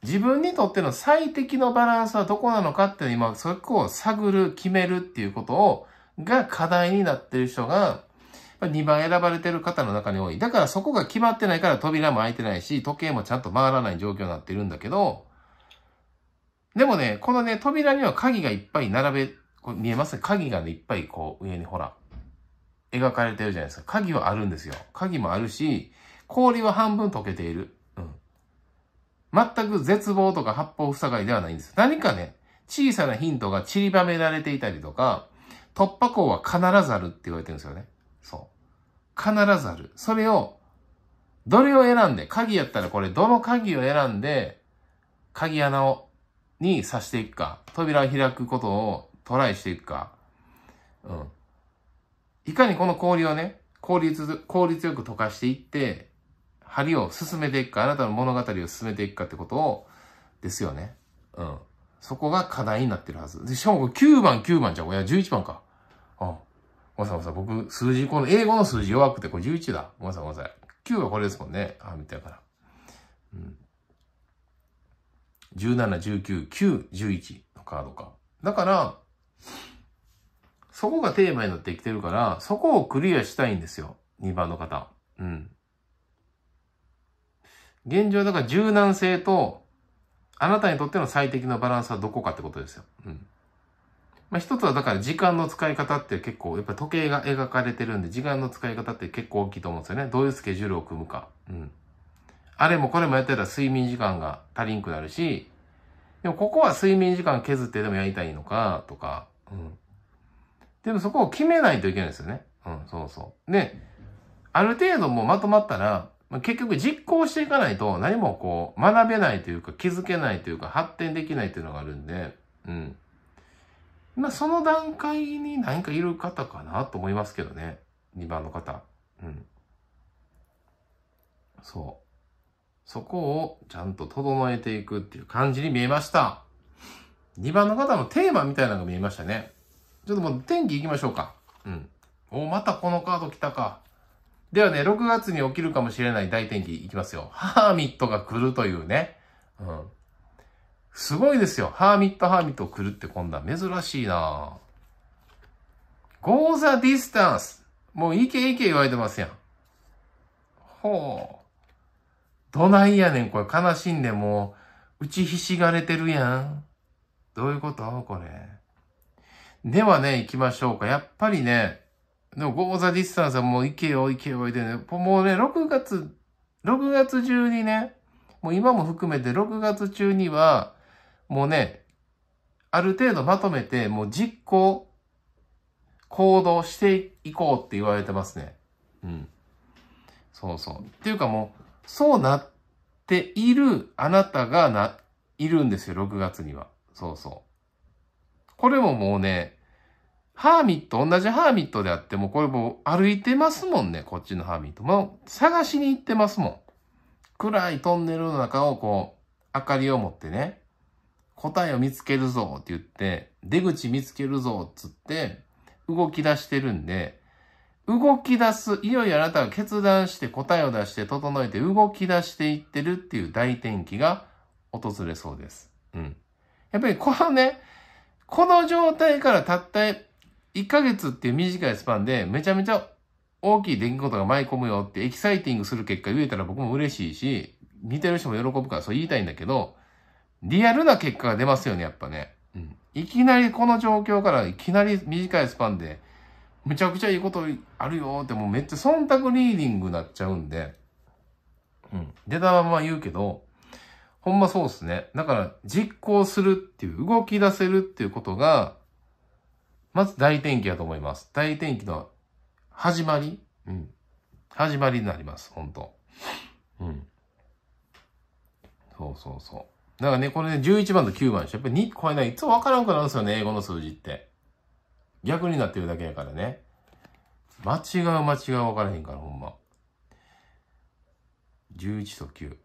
自分にとっての最適のバランスはどこなのかっていうの今、そこを探る、決めるっていうことを、が課題になってる人が、ぱ2番選ばれてる方の中に多い。だからそこが決まってないから扉も開いてないし、時計もちゃんと回らない状況になってるんだけど、でもね、このね、扉には鍵がいっぱい並べ、これ見えます鍵がね、いっぱいこう上にほら、描かれてるじゃないですか。鍵はあるんですよ。鍵もあるし、氷は半分溶けている。うん。全く絶望とか八方塞がりではないんです。何かね、小さなヒントが散りばめられていたりとか、突破口は必ずあるって言われてるんですよね。そう。必ずある。それを、どれを選んで、鍵やったらこれ、どの鍵を選んで、鍵穴を、に刺していくか、扉を開くことをトライしていくか、うん。いかにこの氷をね、効率、効率よく溶かしていって、針を進めていくか、あなたの物語を進めていくかってことを、ですよね。うん。そこが課題になってるはず。で、しかも9番、9番じゃん。いや、11番か。うん。ごめんなさいごめんなさい。僕、数字、この英語の数字弱くて、これ11だ。ごめんなさいごめんなさい。9はこれですもんね。あ、見たから。うん。17、19、9、11のカードか。だから、そこがテーマになってきてるから、そこをクリアしたいんですよ。2番の方。うん。現状、だから柔軟性と、あなたにとっての最適なバランスはどこかってことですよ。うん。まあ、一つはだから時間の使い方って結構、やっぱ時計が描かれてるんで、時間の使い方って結構大きいと思うんですよね。どういうスケジュールを組むか。うん。あれもこれもやってたら睡眠時間が足りんくなるし、でもここは睡眠時間削ってでもやりたいのか、とか、うん。でもそこを決めないといけないですよね。うん、そうそう。で、ある程度もうまとまったら、結局実行していかないと何もこう学べないというか気づけないというか発展できないというのがあるんで、うん。まあ、その段階に何かいる方かなと思いますけどね。2番の方。うん。そう。そこをちゃんと整えていくっていう感じに見えました。2番の方のテーマみたいなのが見えましたね。ちょっともう天気行きましょうか。うん。お、またこのカード来たか。ではね、6月に起きるかもしれない大天気いきますよ。ハーミットが来るというね。うん。すごいですよ。ハーミットハーミット来るって今度は珍しいな Go the distance! もういけいけ言われてますやん。ほう。どないやねん、これ悲しんでもう、打ちひしがれてるやん。どういうことこれ。ではね、行きましょうか。やっぱりね、でも Go t ディスタンスはもういけよ、いけよ、でね。もうね、6月、6月中にね、もう今も含めて6月中には、もうね、ある程度まとめて、もう実行、行動していこうって言われてますね。うん。そうそう。っていうかもう、そうなっているあなたがな、いるんですよ、6月には。そうそう。これももうね、ハーミット、同じハーミットであっても、これもう歩いてますもんね、こっちのハーミット。もう探しに行ってますもん。暗いトンネルの中をこう、明かりを持ってね。答えを見つけるぞって言って、出口見つけるぞっつって、動き出してるんで、動き出す、いよいよあなたが決断して答えを出して整えて動き出していってるっていう大転機が訪れそうです。うん。やっぱりこのね、この状態からたった1ヶ月っていう短いスパンでめちゃめちゃ大きい出来事が舞い込むよってエキサイティングする結果言えたら僕も嬉しいし、似てる人も喜ぶからそう言いたいんだけど、リアルな結果が出ますよね、やっぱね。うん。いきなりこの状況からいきなり短いスパンで、むちゃくちゃいいことあるよってもうめっちゃ忖度リーディングになっちゃうんで、うん。出たまま言うけど、ほんまそうっすね。だから実行するっていう、動き出せるっていうことが、まず大転機だと思います。大転機の始まりうん。始まりになります、本当うん。そうそうそう。だからね、これね、11番と9番でしょ。やっぱり2超えない。いつもわからんくなるんですよね、英語の数字って。逆になってるだけやからね。間違う間違うわからへんから、ほんま。11と9。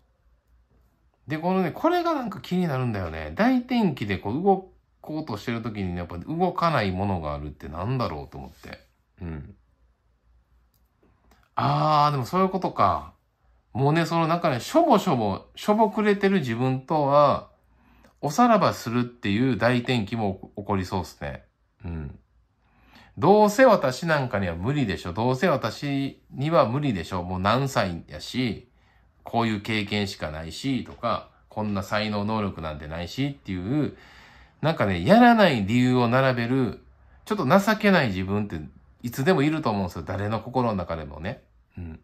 で、このね、これがなんか気になるんだよね。大天気でこう動こうとしてる時に、やっぱ動かないものがあるってなんだろうと思って。うん。あー、でもそういうことか。もうね、その中でしょぼしょぼ、しょぼくれてる自分とは、おさらばするっていう大転機も起こりそうですね。うん。どうせ私なんかには無理でしょ。どうせ私には無理でしょ。もう何歳やし、こういう経験しかないし、とか、こんな才能能力なんてないしっていう、なんかね、やらない理由を並べる、ちょっと情けない自分っていつでもいると思うんですよ。誰の心の中でもね。うん。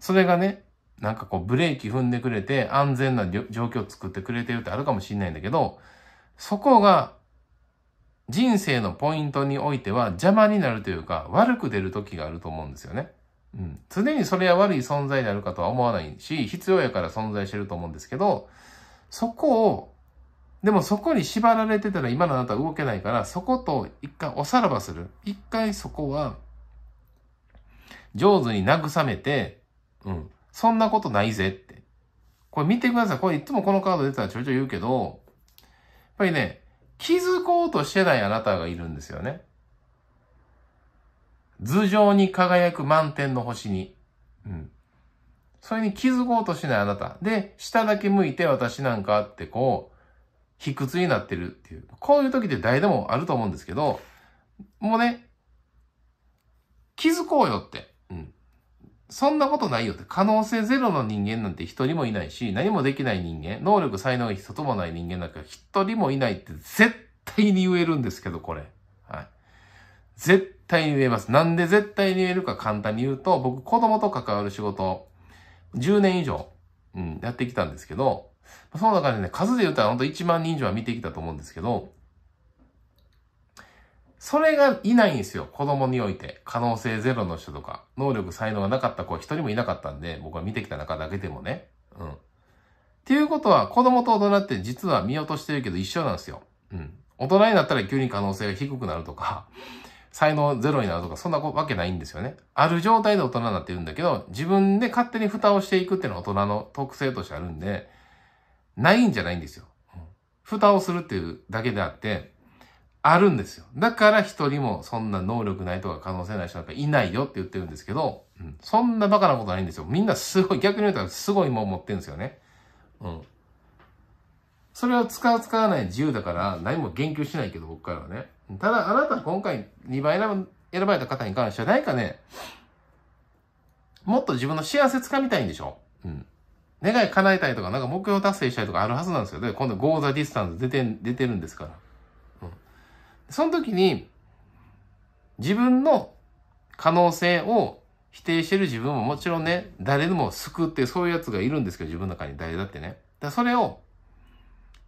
それがね、なんかこうブレーキ踏んでくれて安全な状況を作ってくれてるってあるかもしれないんだけど、そこが人生のポイントにおいては邪魔になるというか悪く出る時があると思うんですよね。うん、常にそれは悪い存在であるかとは思わないし、必要やから存在してると思うんですけど、そこを、でもそこに縛られてたら今のあなたは動けないから、そこと一回おさらばする。一回そこは、上手に慰めて、うん。そんなことないぜって。これ見てください。これいつもこのカード出たらちょいちょい言うけど、やっぱりね、気づこうとしてないあなたがいるんですよね。頭上に輝く満点の星に。うん。それに気づこうとしないあなた。で、下だけ向いて私なんかってこう、卑屈になってるっていう。こういう時って誰でもあると思うんですけど、もうね、気づこうよって。そんなことないよって、可能性ゼロの人間なんて一人もいないし、何もできない人間、能力、才能が一つもない人間なんか一人もいないって絶対に言えるんですけど、これ。はい。絶対に言えます。なんで絶対に言えるか簡単に言うと、僕、子供と関わる仕事、10年以上、うん、やってきたんですけど、その中でね、数で言うたらほんと1万人以上は見てきたと思うんですけど、それがいないんですよ。子供において。可能性ゼロの人とか、能力、才能がなかった子は一人もいなかったんで、僕は見てきた中だけでもね。うん。っていうことは、子供と大人って実は見落としてるけど一緒なんですよ。うん。大人になったら急に可能性が低くなるとか、才能ゼロになるとか、そんなわけないんですよね。ある状態で大人になってるんだけど、自分で勝手に蓋をしていくっていうのは大人の特性としてあるんで、ないんじゃないんですよ。うん、蓋をするっていうだけであって、あるんですよ。だから一人もそんな能力ないとか可能性ない人なんかいないよって言ってるんですけど、うん、そんなバカなことないんですよ。みんなすごい、逆に言うとすごいもん持ってるんですよね。うん。それを使う使わない自由だから何も言及しないけど、僕からはね。ただ、あなた今回2倍選ばれた方に関しては、何かね、もっと自分の幸せつかみたいんでしょうん。願い叶えたいとか、なんか目標達成したいとかあるはずなんですよ。で、今度ゴーザ h ディスタンス出て、出てるんですから。その時に、自分の可能性を否定してる自分ももちろんね、誰でも救ってそういうやつがいるんですけど、自分の中に誰だってね。だそれを、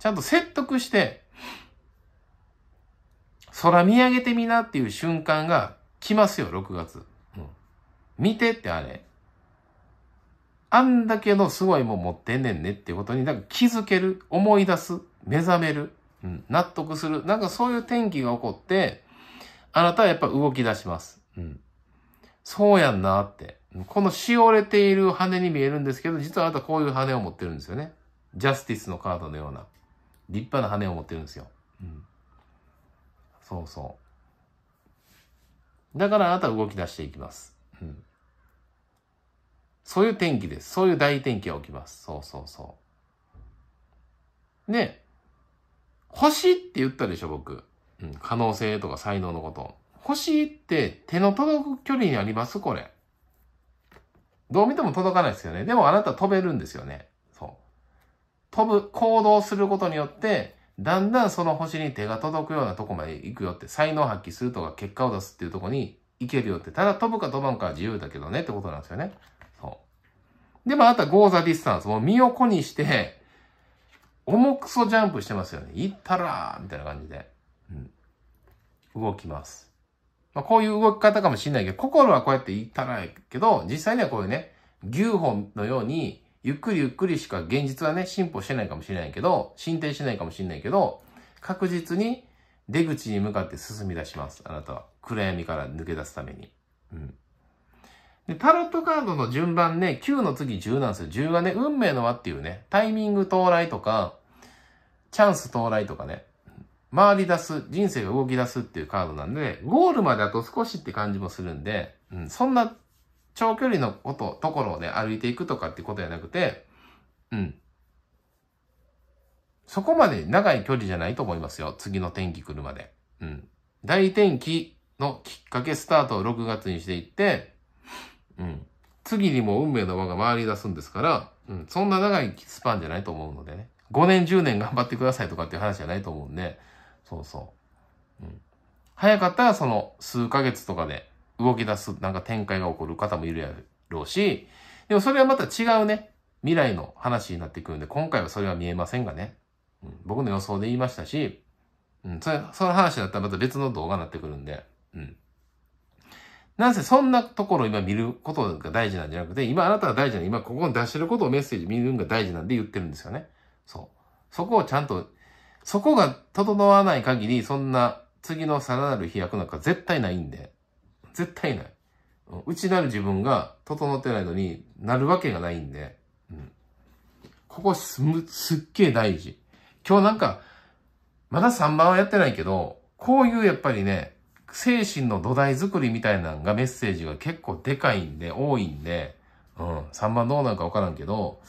ちゃんと説得して、空見上げてみなっていう瞬間が来ますよ、6月。うん、見てってあれ。あんだけのすごいもん持ってんねんねっていうことに、んか気づける、思い出す、目覚める。うん、納得する。なんかそういう転機が起こって、あなたはやっぱ動き出します。うん。そうやんなって。このしおれている羽に見えるんですけど、実はあなたこういう羽を持ってるんですよね。ジャスティスのカードのような、立派な羽を持ってるんですよ。うん。そうそう。だからあなたは動き出していきます。うん。そういう天気です。そういう大天気が起きます。そうそうそう。ね。星って言ったでしょ、僕。うん、可能性とか才能のこと。星って手の届く距離にありますこれ。どう見ても届かないですよね。でもあなた飛べるんですよね。そう。飛ぶ、行動することによって、だんだんその星に手が届くようなとこまで行くよって、才能発揮するとか結果を出すっていうとこに行けるよって、ただ飛ぶか飛ばんかは自由だけどねってことなんですよね。そう。でもあなたゴーザディスタンス、もう身を粉にして、重くそジャンプしてますよね。行ったらーみたいな感じで、うん、動きます。まあ、こういう動き方かもしれないけど、心はこうやって行ったらいけど、実際にはこういうね、牛本のように、ゆっくりゆっくりしか現実はね、進歩してないかもしれないけど、進展してないかもしれないけど、確実に出口に向かって進み出します。あなたは。暗闇から抜け出すために。うん。で、タロットカードの順番ね、9の次10なんですよ。10がね、運命の輪っていうね、タイミング到来とか、チャンス到来とかね、回り出す、人生が動き出すっていうカードなんで、ゴールまであと少しって感じもするんで、うん、そんな長距離のこと、ところをね、歩いていくとかってことじゃなくて、うん。そこまで長い距離じゃないと思いますよ。次の天気来るまで。うん。大天気のきっかけスタートを6月にしていって、うん。次にも運命の輪が回り出すんですから、うん、そんな長いスパンじゃないと思うのでね。5年、10年頑張ってくださいとかっていう話じゃないと思うんで、そうそう。うん。早かったらその数ヶ月とかで動き出す、なんか展開が起こる方もいるやろうし、でもそれはまた違うね、未来の話になってくるんで、今回はそれは見えませんがね。うん、僕の予想で言いましたし、うん、それ、その話だったらまた別の動画になってくるんで、うん。なんせそんなところを今見ることが大事なんじゃなくて、今あなたが大事な、今ここに出してることをメッセージ見るのが大事なんで言ってるんですよね。そう。そこをちゃんと、そこが整わない限り、そんな次のさらなる飛躍なんか絶対ないんで。絶対ない。内なる自分が整ってないのになるわけがないんで。うん。ここす、すっげえ大事。今日なんか、まだ3番はやってないけど、こういうやっぱりね、精神の土台作りみたいなんがメッセージが結構でかいんで、多いんで、うん、3番どうなるかわからんけど、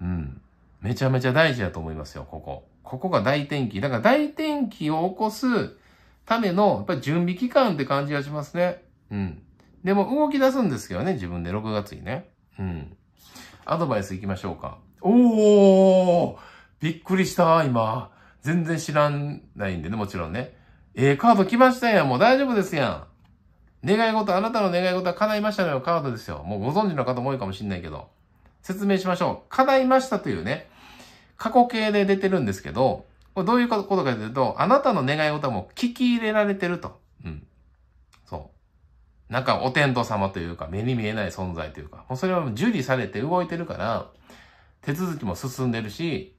うん、めちゃめちゃ大事だと思いますよ、ここ。ここが大転機。だから大転機を起こすための、やっぱり準備期間って感じがしますね。うん。でも動き出すんですけどね、自分で6月にね。うん。アドバイス行きましょうか。おーびっくりした、今。全然知らないんでね、もちろんね。ええー、カード来ましたやん。もう大丈夫ですやん。願い事、あなたの願い事は叶いましたのよ、カードですよ。もうご存知の方も多いかもしんないけど。説明しましょう。叶いましたというね、過去形で出てるんですけど、これどういうことかというと、あなたの願い事はもう聞き入れられてると。うん。そう。なんかお天道様というか、目に見えない存在というか、もうそれは受理されて動いてるから、手続きも進んでるし、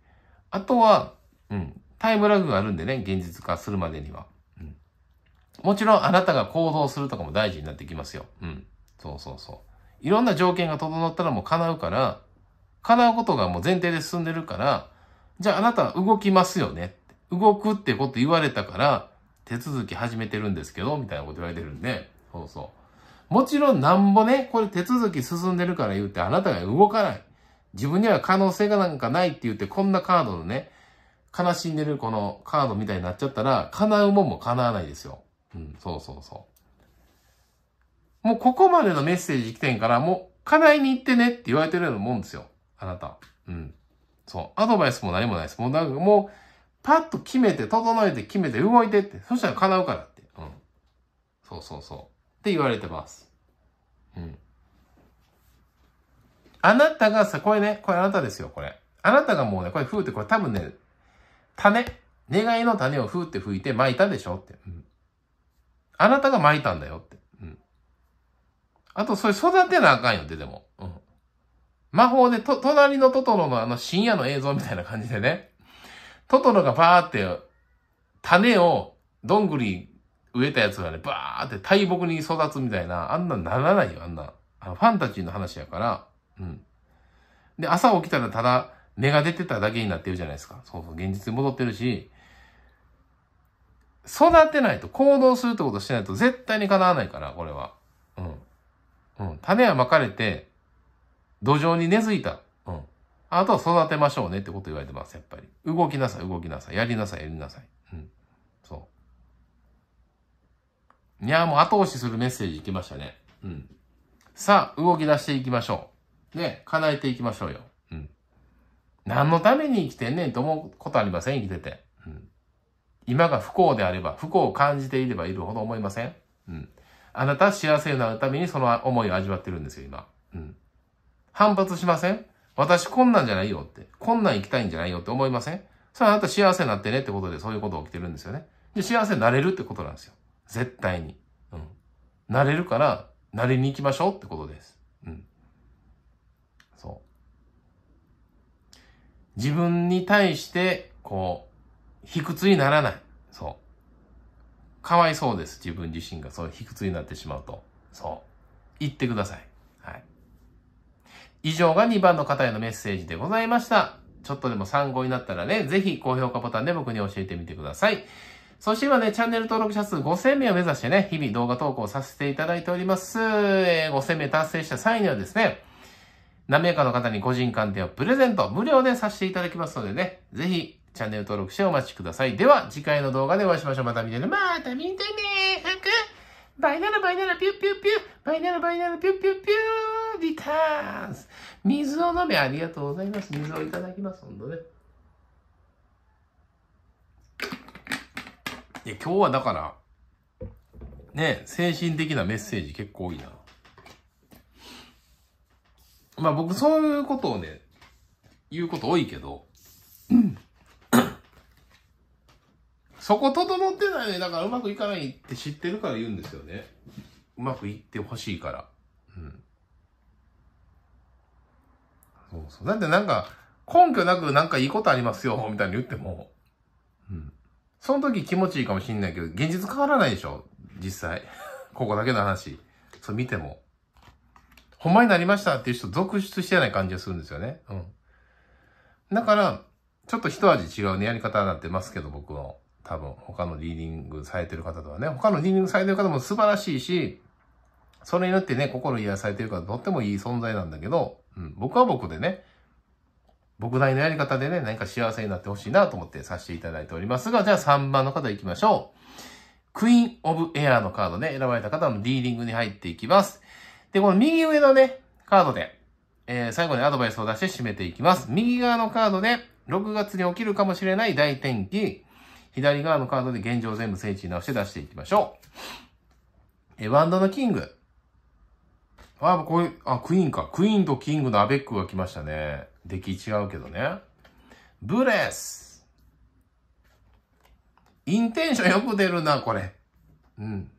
あとは、うん、タイムラグがあるんでね、現実化するまでには。もちろんあなたが行動するとかも大事になってきますよ。うん。そうそうそう。いろんな条件が整ったらもう叶うから、叶うことがもう前提で進んでるから、じゃああなたは動きますよね。動くってこと言われたから、手続き始めてるんですけど、みたいなこと言われてるんで、そうそう。もちろんなんぼね、これ手続き進んでるから言うてあなたが動かない。自分には可能性がなんかないって言ってこんなカードのね、悲しんでるこのカードみたいになっちゃったら、叶うもんも叶わないですよ。うん、そうそうそう。もうここまでのメッセージ来てんから、もう叶いに行ってねって言われてるようなもんですよ。あなた。うん。そう。アドバイスも何もないです。もうなんかもう、パッと決めて、整えて、決めて、動いてって。そしたら叶うからって。うん。そうそうそう。って言われてます。うん。あなたがさ、これね、これあなたですよ、これ。あなたがもうね、これふうって、これ多分ね、種、願いの種をふうって吹いて巻いたでしょって。うんあなたが巻いたんだよって。うん。あと、それ育てなあかんよって、でも。うん。魔法で、と、隣のトトロのあの深夜の映像みたいな感じでね。トトロがバーって、種を、どんぐり植えたやつがね、バーって大木に育つみたいな、あんなならないよ、あんな。あのファンタジーの話やから。うん。で、朝起きたらただ、芽が出てただけになってるじゃないですか。そうそう、現実に戻ってるし、育てないと、行動するってことしないと絶対に叶わないから、これは。うん。うん。種はまかれて、土壌に根付いた。うん。あとは育てましょうねってこと言われてます、やっぱり。動きなさい、動きなさい。やりなさい、やりなさい。うん。そう。いや、もう後押しするメッセージいきましたね。うん。さあ、動き出していきましょう。ね、叶えていきましょうよ。うん。何のために生きてんねんと思うことありません生きてて。今が不幸であれば、不幸を感じていればいるほど思いませんうん。あなた幸せになるためにその思いを味わってるんですよ、今。うん。反発しません私こんなんじゃないよって。こんなん行きたいんじゃないよって思いませんそれはあなた幸せになってねってことでそういうこと起きてるんですよね。で、幸せになれるってことなんですよ。絶対に。うん。なれるから、なりに行きましょうってことです。うん。そう。自分に対して、こう、卑屈にならない。そう。かわいそうです。自分自身がそう卑屈になってしまうと。そう。言ってください。はい。以上が2番の方へのメッセージでございました。ちょっとでも参考になったらね、ぜひ高評価ボタンで僕に教えてみてください。そして今ね、チャンネル登録者数5000名を目指してね、日々動画投稿させていただいております。えー、5000名達成した際にはですね、何名かの方に個人鑑定をプレゼント、無料でさせていただきますのでね、ぜひチャンネル登録してお待ちください。では、次回の動画でお会いしましょう。また見てね。また見てねー。バイナラバイナラピューピューピューバイナラバイナラピューピューピュー。リターンス。水を飲め。ありがとうございます。水をいただきます。ほんとね。いや、今日はだから、ね、精神的なメッセージ結構多いな。まあ僕そういうことをね、言うこと多いけど、うんそこ整ってないね。だからうまくいかないって知ってるから言うんですよね。うまくいってほしいから。うん。そうそう。だってなんか、根拠なくなんかいいことありますよ、みたいに言っても。うん。その時気持ちいいかもしんないけど、現実変わらないでしょ実際。ここだけの話。そう見ても。ほんまになりましたっていう人続出してない感じがするんですよね。うん。だから、ちょっと一味違うね、やり方になってますけど、僕の。多分、他のリーディングされてる方とはね、他のリーディングされてる方も素晴らしいし、それによってね、心癒されてる方、とってもいい存在なんだけど、うん、僕は僕でね、僕なりのやり方でね、何か幸せになってほしいなと思ってさせていただいておりますが、じゃあ3番の方行きましょう。クイーンオブエアーのカードね、選ばれた方のリーディングに入っていきます。で、この右上のね、カードで、えー、最後にアドバイスを出して締めていきます。右側のカードで、6月に起きるかもしれない大転機。左側のカードで現状全部整地に直して出していきましょう。え、ワンドのキング。あ、こういう、あ、クイーンか。クイーンとキングのアベックが来ましたね。出来違うけどね。ブレス。インテンションよく出るな、これ。うん。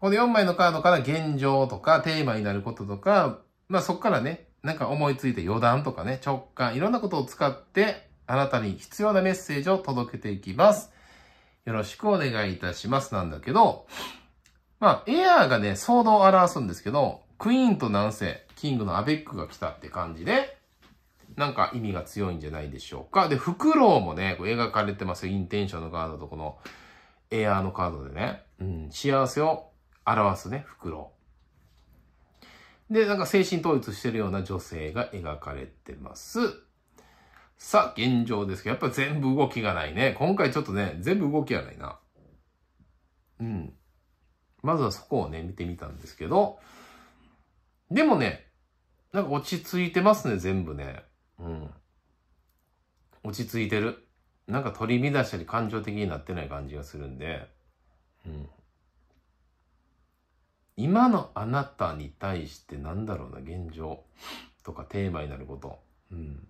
この4枚のカードから現状とかテーマになることとか、まあそっからね、なんか思いついて余談とかね、直感、いろんなことを使ってあなたに必要なメッセージを届けていきます。よろしくお願いいたしますなんだけど、まあ、エアーがね、騒動を表すんですけど、クイーンと南西、キングのアベックが来たって感じで、なんか意味が強いんじゃないでしょうか。で、フクロウもね、こう描かれてますよ。インテンションのカードとこのエアーのカードでね。うん、幸せを表すね、フクロウ。で、なんか精神統一してるような女性が描かれてます。さあ、現状ですけど、やっぱ全部動きがないね。今回ちょっとね、全部動きがないな。うん。まずはそこをね、見てみたんですけど、でもね、なんか落ち着いてますね、全部ね。うん。落ち着いてる。なんか取り乱したり感情的になってない感じがするんで、うん。今のあなたに対してなんだろうな、現状とかテーマになること。うん。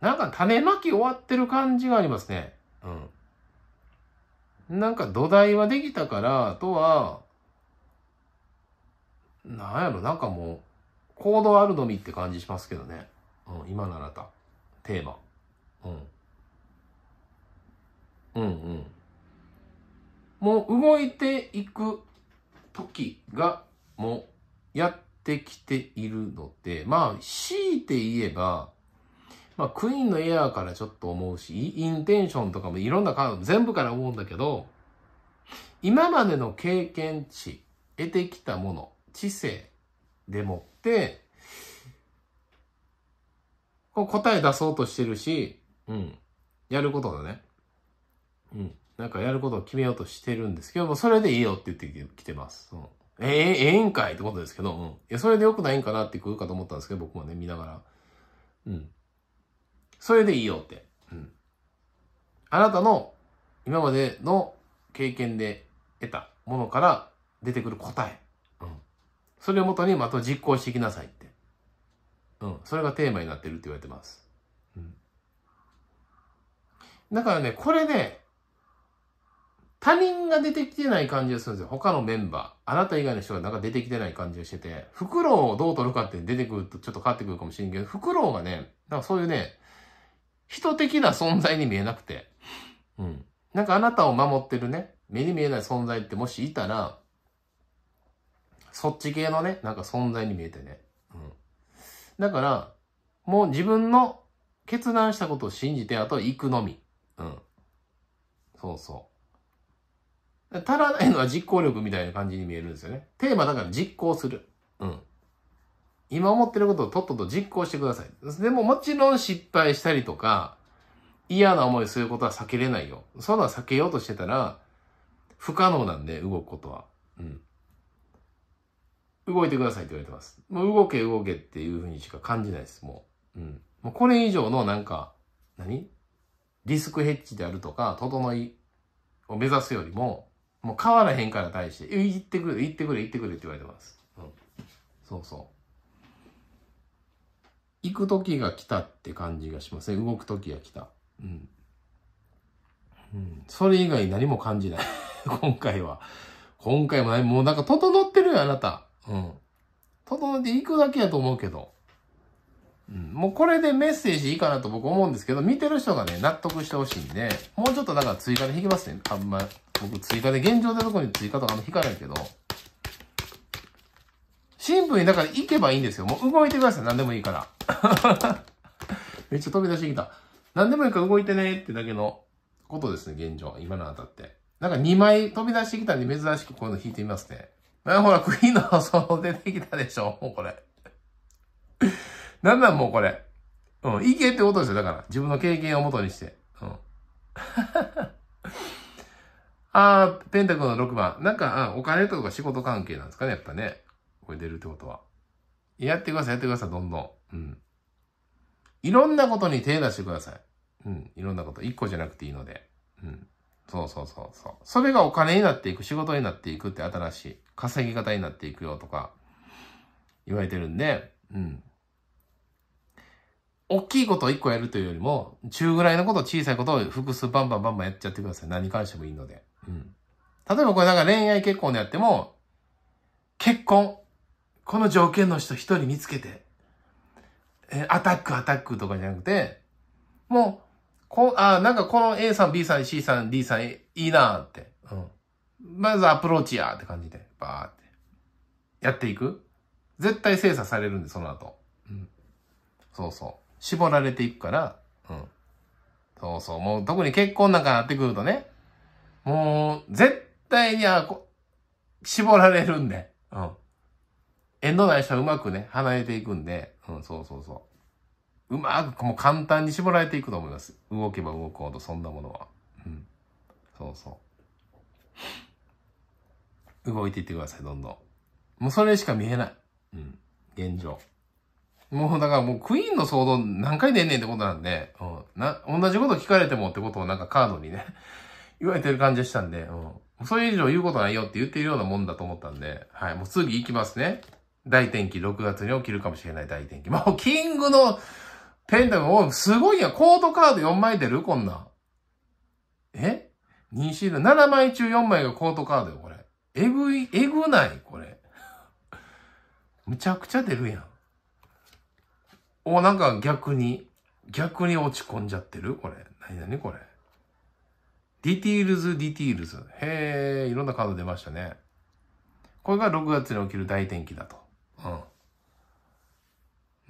なんか種まき終わってる感じがありますね。うん。なんか土台はできたから、あとは、なんやろ、なんかもう、行動あるのみって感じしますけどね。うん、今ならた。テーマ。うん。うんうん。もう動いていく時が、もう、やってきているので、まあ、強いて言えば、まあ、クイーンのエアーからちょっと思うし、インテンションとかもいろんなカード、全部から思うんだけど、今までの経験値、得てきたもの、知性でもって、答え出そうとしてるし、うん。やることだね。うん。なんかやることを決めようとしてるんですけども、それでいいよって言ってきてます。うん、えー、ええー、んかいってことですけど、うん。いや、それで良くないんかなってくるかと思ったんですけど、僕もね、見ながら。うん。それでいいよって。うん。あなたの今までの経験で得たものから出てくる答え。うん。それをもとにまた実行していきなさいって。うん。それがテーマになってるって言われてます。うん。だからね、これね、他人が出てきてない感じがするんですよ。他のメンバー。あなた以外の人がなんか出てきてない感じがしてて、フクロウをどう取るかって出てくるとちょっと変わってくるかもしれんけど、フクロウがね、なんかそういうね、人的な存在に見えなくて。うん。なんかあなたを守ってるね、目に見えない存在ってもしいたら、そっち系のね、なんか存在に見えてね。うん。だから、もう自分の決断したことを信じて、あと行くのみ。うん。そうそう。足らないのは実行力みたいな感じに見えるんですよね。テーマだから実行する。うん。今思ってることをとっとと実行してください。でももちろん失敗したりとか、嫌な思いすることは避けれないよ。そういうのは避けようとしてたら、不可能なんで、動くことは。うん。動いてくださいって言われてます。もう動け動けっていうふうにしか感じないです、もう。うん。もうこれ以上のなんか、何リスクヘッジであるとか、整いを目指すよりも、もう変わらへんから対して、言ってくれ、言ってくれ、言ってくれって言われてます。うん。そうそう。行く時が来たって感じがしますね。動く時が来た。うん。うん。それ以外何も感じない。今回は。今回も何もうなんか整ってるよ、あなた。うん。整っていくだけやと思うけど。うん。もうこれでメッセージいいかなと僕思うんですけど、見てる人がね、納得してほしいんで、もうちょっとだから追加で弾きますね。あんま、僕追加で、現状で特に追加とかあんま弾かないけど。新聞にだから行けばいいんですよ。もう動いてください。何でもいいから。めっちゃ飛び出してきた。何でもいいから動いてねってだけのことですね、現状。今のあたって。なんか2枚飛び出してきたんで珍しくこういうの引いてみますね。あほら、クイーンのそ出てきたでしょもうこれ。なんなんもうこれ。うん、いけってことですよ。だから、自分の経験をもとにして。うん。あー、ペンタルの6番。なんか、お金とか仕事関係なんですかね、やっぱね。れ出るってことは。やってください、やってください、どんどん。うん。いろんなことに手出してください。うん。いろんなこと。一個じゃなくていいので。うん。そうそうそうそう。それがお金になっていく、仕事になっていくって新しい。稼ぎ方になっていくよとか、言われてるんで、うん。大きいことを一個やるというよりも、中ぐらいのこと小さいことを複数バンバンバンバンやっちゃってください。何に関してもいいので。うん。例えばこれなんか恋愛結婚でやっても、結婚、この条件の人一人見つけて、えアタックアタックとかじゃなくて、もう、こあ、なんかこの A さん、B さん、C さん、D さん、いいなーって。うん。まずアプローチやーって感じで、バーって。やっていく絶対精査されるんで、その後。うん。そうそう。絞られていくから、うん。そうそう。もう特に結婚なんかなってくるとね、もう、絶対に、あ、こ、絞られるんで。うん。縁のない人はうまくね、離れていくんで、うん、そうそうそう。うまく、もう簡単に絞られていくと思います。動けば動くほど、そんなものは。うん。そうそう。動いていってください、どんどん。もうそれしか見えない。うん。現状。もうだからもうクイーンの騒動何回出んねんってことなんで、うん。な、同じこと聞かれてもってことをなんかカードにね 言われてる感じしたんで、うん。それ以上言うことないよって言ってるようなもんだと思ったんで、はい。もう次行きますね。大天気、6月に起きるかもしれない大天気。もう、キングのペンタム、すごいやコードカード4枚出るこんな。え ?2 シール、7枚中4枚がコードカードよ、これ。えぐい、えぐないこれ。むちゃくちゃ出るやん。お、なんか逆に、逆に落ち込んじゃってるこれ。なになにこれ。ディティールズ、ディティールズ。へえ、いろんなカード出ましたね。これが6月に起きる大天気だと。うん。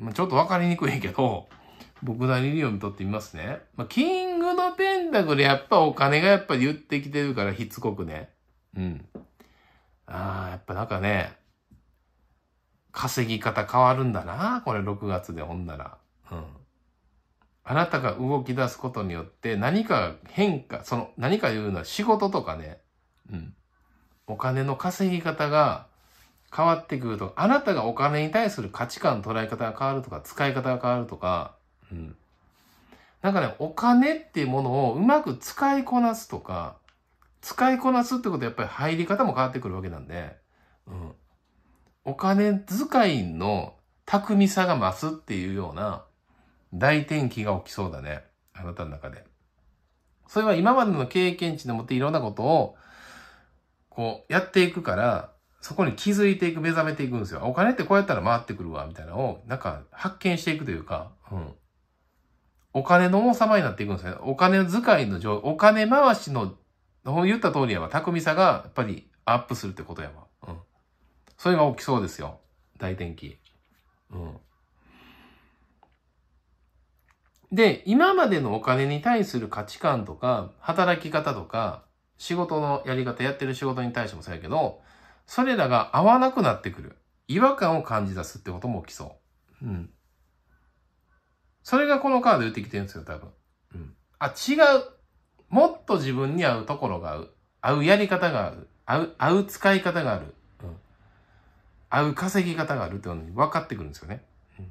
まあ、ちょっとわかりにくいけど、僕なりに読み取ってみますね。まあ、キングのペンダクルやっぱお金がやっぱ言ってきてるからしつこくね。うん。ああ、やっぱなんかね、稼ぎ方変わるんだな。これ6月でほんなら。うん。あなたが動き出すことによって何か変化、その何か言うのは仕事とかね、うん。お金の稼ぎ方が変わってくると、あなたがお金に対する価値観、捉え方が変わるとか、使い方が変わるとか、うん。なんかね、お金っていうものをうまく使いこなすとか、使いこなすってことはやっぱり入り方も変わってくるわけなんで、うん。お金使いの巧みさが増すっていうような大転機が起きそうだね。あなたの中で。それは今までの経験値でもっていろんなことを、こう、やっていくから、そこに気づいていく、目覚めていくんですよ。お金ってこうやったら回ってくるわ、みたいなのを、なんか発見していくというか、うん。お金の王様になっていくんですよ。お金遣いの上、お金回しの、言った通りやわ、巧みさがやっぱりアップするってことやわ。うん。それが起きそうですよ。大転機。うん。で、今までのお金に対する価値観とか、働き方とか、仕事のやり方、やってる仕事に対してもそうやけど、それらが合わなくなってくる。違和感を感じ出すってことも起きそう。うん。それがこのカード言ってきてるんですよ、多分。うん。あ、違う。もっと自分に合うところが合う。合うやり方がある。合う、合う使い方がある。うん。合う稼ぎ方があるっていのに分かってくるんですよね。うん。っ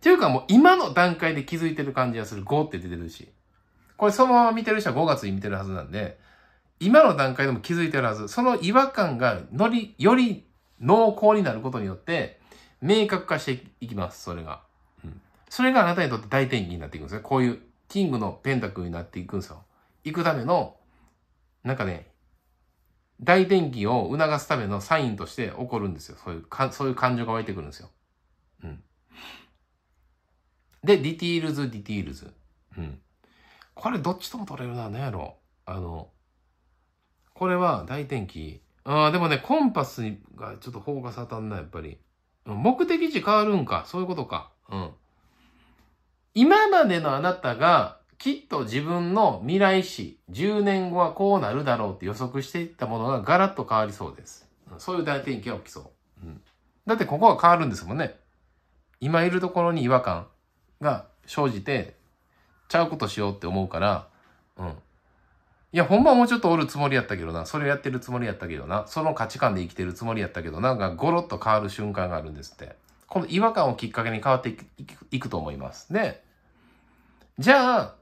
ていうかもう今の段階で気づいてる感じがする。5って出てるし。これそのまま見てる人は5月に見てるはずなんで、今の段階でも気づいておらず、その違和感がのり、より濃厚になることによって、明確化していきます、それが。うん。それがあなたにとって大転機になっていくんですね。こういう、キングのペンタクになっていくんですよ。行くための、なんかね、大転機を促すためのサインとして起こるんですよ。そういうか、そういう感情が湧いてくるんですよ。うん。で、ディティールズ、ディティールズ。うん。これどっちとも取れるな、何やろ。あの、これは大天気。ああ、でもね、コンパスがちょっと方が当たんな、やっぱり。目的地変わるんか。そういうことか。うん。今までのあなたが、きっと自分の未来史、10年後はこうなるだろうって予測していったものがガラッと変わりそうです。そういう大天気が起きそう。うん、だってここは変わるんですもんね。今いるところに違和感が生じて、ちゃうことしようって思うから、うん。いや、ほんまはもうちょっとおるつもりやったけどな、それをやってるつもりやったけどな、その価値観で生きてるつもりやったけどな、がゴロッと変わる瞬間があるんですって。この違和感をきっかけに変わっていくと思います。で、じゃあ、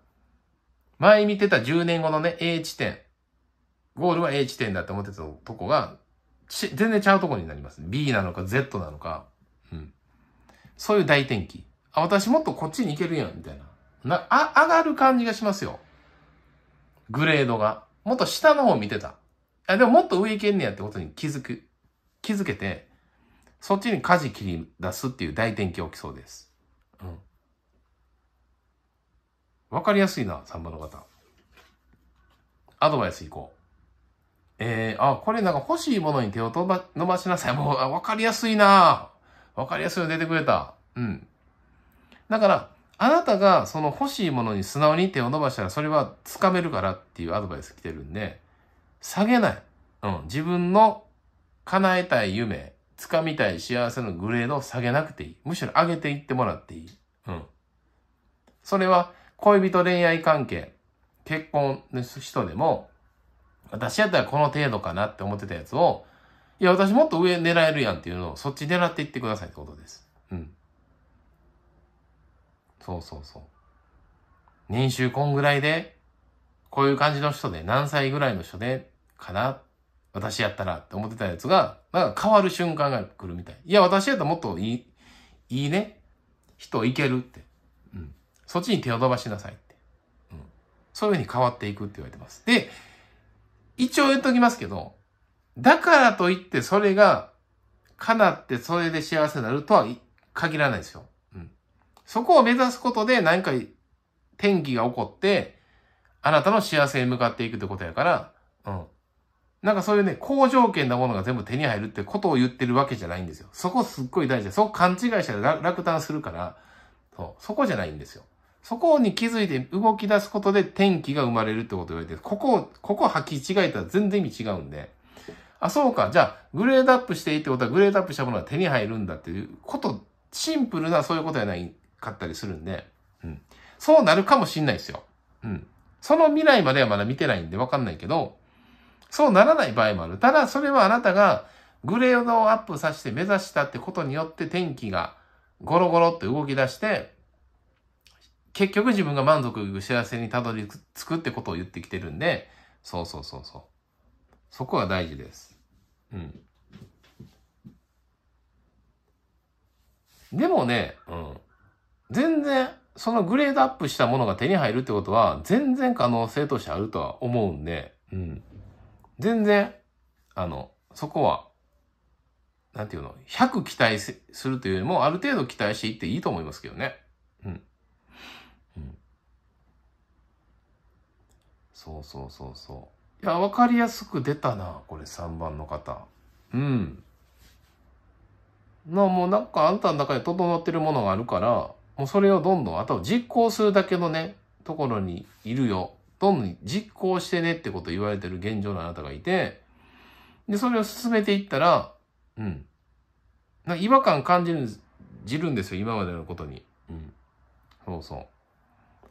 前見てた10年後のね、A 地点。ゴールは A 地点だって思ってたとこが、全然ちゃうとこになります。B なのか Z なのか。うん。そういう大転機。あ、私もっとこっちに行けるやん、みたいな。な、あ、上がる感じがしますよ。グレードが。もっと下の方見てた。あ、でももっと上いけんねやってことに気づく。気づけて、そっちに舵切り出すっていう大転機起きそうです。うん。わかりやすいな、3番の方。アドバイスいこう。えー、あ、これなんか欲しいものに手を伸ば伸ばしなさい。もう、わかりやすいなわかりやすいの出てくれた。うん。だから、あなたがその欲しいものに素直に手を伸ばしたらそれは掴めるからっていうアドバイス来てるんで、下げない。うん。自分の叶えたい夢、掴みたい幸せのグレードを下げなくていい。むしろ上げていってもらっていい。うん。それは恋人恋愛関係、結婚の人でも、私やったらこの程度かなって思ってたやつを、いや、私もっと上狙えるやんっていうのをそっち狙っていってくださいってことです。うん。そうそうそう。年収こんぐらいで、こういう感じの人で、何歳ぐらいの人で、かな私やったらって思ってたやつが、なんか変わる瞬間が来るみたい。いや、私やったらもっといい、いいね。人いけるって。うん。そっちに手を伸ばしなさいって。うん。そういうふうに変わっていくって言われてます。で、一応言っときますけど、だからといってそれが叶ってそれで幸せになるとは限らないですよ。そこを目指すことで何か天気が起こって、あなたの幸せに向かっていくってことやから、うん。なんかそういうね、好条件なものが全部手に入るってことを言ってるわけじゃないんですよ。そこすっごい大事で、そこ勘違いしたら落胆するから、そう、そこじゃないんですよ。そこに気づいて動き出すことで天気が生まれるってことを言われてる。ここ、ここ履き違えたら全然意味違うんで。あ、そうか。じゃあ、グレードアップしていいってことは、グレードアップしたものが手に入るんだっていうこと、シンプルなそういうことやないかったりするんで、うん。そうなるかもしんないですよ。うん。その未来まではまだ見てないんでわかんないけど、そうならない場合もある。ただ、それはあなたがグレードをアップさせて目指したってことによって天気がゴロゴロって動き出して、結局自分が満足、幸せにたどり着くってことを言ってきてるんで、そうそうそうそう。そこが大事です。うん。でもね、うん。全然、そのグレードアップしたものが手に入るってことは、全然可能性としてあるとは思うんで、うん。全然、あの、そこは、なんていうの、100期待するというよりも、ある程度期待していっていいと思いますけどね。うん。うん。そうそうそうそう。いや、わかりやすく出たな、これ3番の方。うん。な、もうなんかあんたの中で整ってるものがあるから、もうそれをどんどん、あと実行するだけのね、ところにいるよ。どんどん実行してねってことを言われてる現状のあなたがいて、で、それを進めていったら、うん。なんか違和感感じる、じるんですよ、今までのことに。うん。そうそう。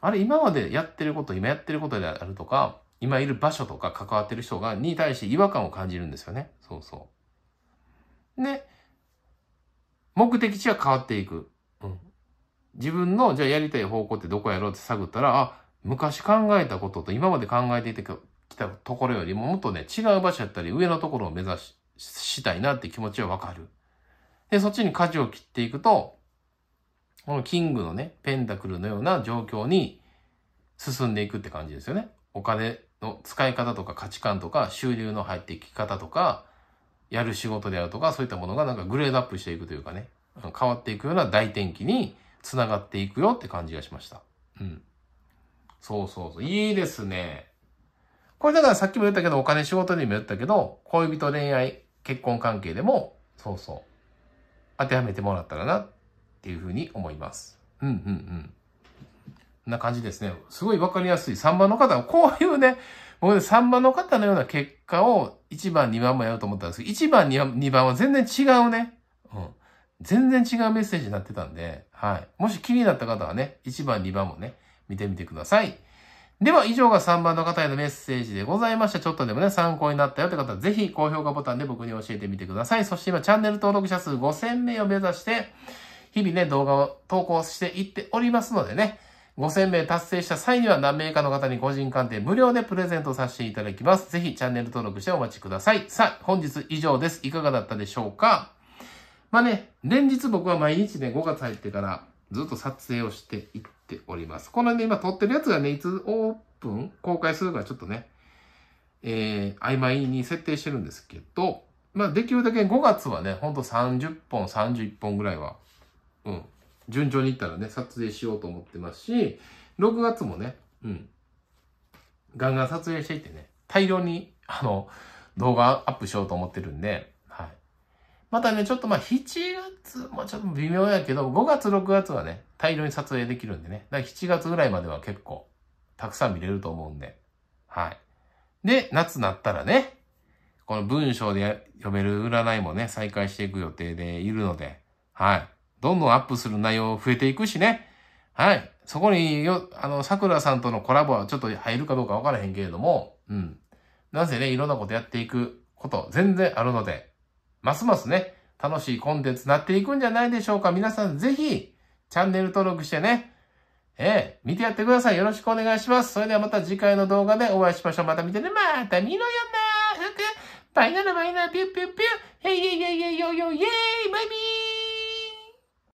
あれ、今までやってること、今やってることであるとか、今いる場所とか関わってる人が、に対して違和感を感じるんですよね。そうそう。で、目的地は変わっていく。自分の、じゃあやりたい方向ってどこやろうって探ったら、あ、昔考えたことと今まで考えていてきたところよりももっとね、違う場所やったり上のところを目指ししたいなって気持ちはわかる。で、そっちに舵を切っていくと、このキングのね、ペンタクルのような状況に進んでいくって感じですよね。お金の使い方とか価値観とか収入の入っていき方とか、やる仕事であるとか、そういったものがなんかグレードアップしていくというかね、変わっていくような大転機に繋がっていくよって感じがしました。うん。そうそうそう。いいですね。これだからさっきも言ったけど、お金仕事にも言ったけど、恋人恋愛、結婚関係でも、そうそう。当てはめてもらったらなっていうふうに思います。うんうんうん。こんな感じですね。すごいわかりやすい。3番の方は、こういうね、僕ね、3番の方のような結果を1番、2番もやろうと思ったんですけど、1番、2番は全然違うね。うん。全然違うメッセージになってたんで、はい。もし気になった方はね、1番、2番もね、見てみてください。では、以上が3番の方へのメッセージでございました。ちょっとでもね、参考になったよって方は、ぜひ高評価ボタンで僕に教えてみてください。そして今、チャンネル登録者数5000名を目指して、日々ね、動画を投稿していっておりますのでね、5000名達成した際には何名かの方に個人鑑定無料でプレゼントさせていただきます。ぜひチャンネル登録してお待ちください。さあ、本日以上です。いかがだったでしょうかまあね、連日僕は毎日ね、5月入ってからずっと撮影をしていっております。このね、今撮ってるやつがね、いつオープン公開するかちょっとね、えー、曖昧に設定してるんですけど、まあできるだけ5月はね、ほんと30本、31本ぐらいは、うん、順調にいったらね、撮影しようと思ってますし、6月もね、うん、ガンガン撮影していってね、大量に、あの、動画アップしようと思ってるんで、またね、ちょっとまあ7月もちょっと微妙やけど、5月6月はね、大量に撮影できるんでね。だから7月ぐらいまでは結構、たくさん見れると思うんで。はい。で、夏なったらね、この文章で読める占いもね、再開していく予定でいるので、はい。どんどんアップする内容増えていくしね。はい。そこによ、あの、桜さんとのコラボはちょっと入るかどうかわからへんけれども、うん。なぜね、いろんなことやっていくこと、全然あるので、ますますね、楽しいコンテンツになっていくんじゃないでしょうか。皆さんぜひ、チャンネル登録してね、ええ、見てやってください。よろしくお願いします。それではまた次回の動画でお会いしましょう。また見てね。また見ろよな。バイナナバイナピューピューピュー。ヘイイイイイイイヨイヨイイバイビー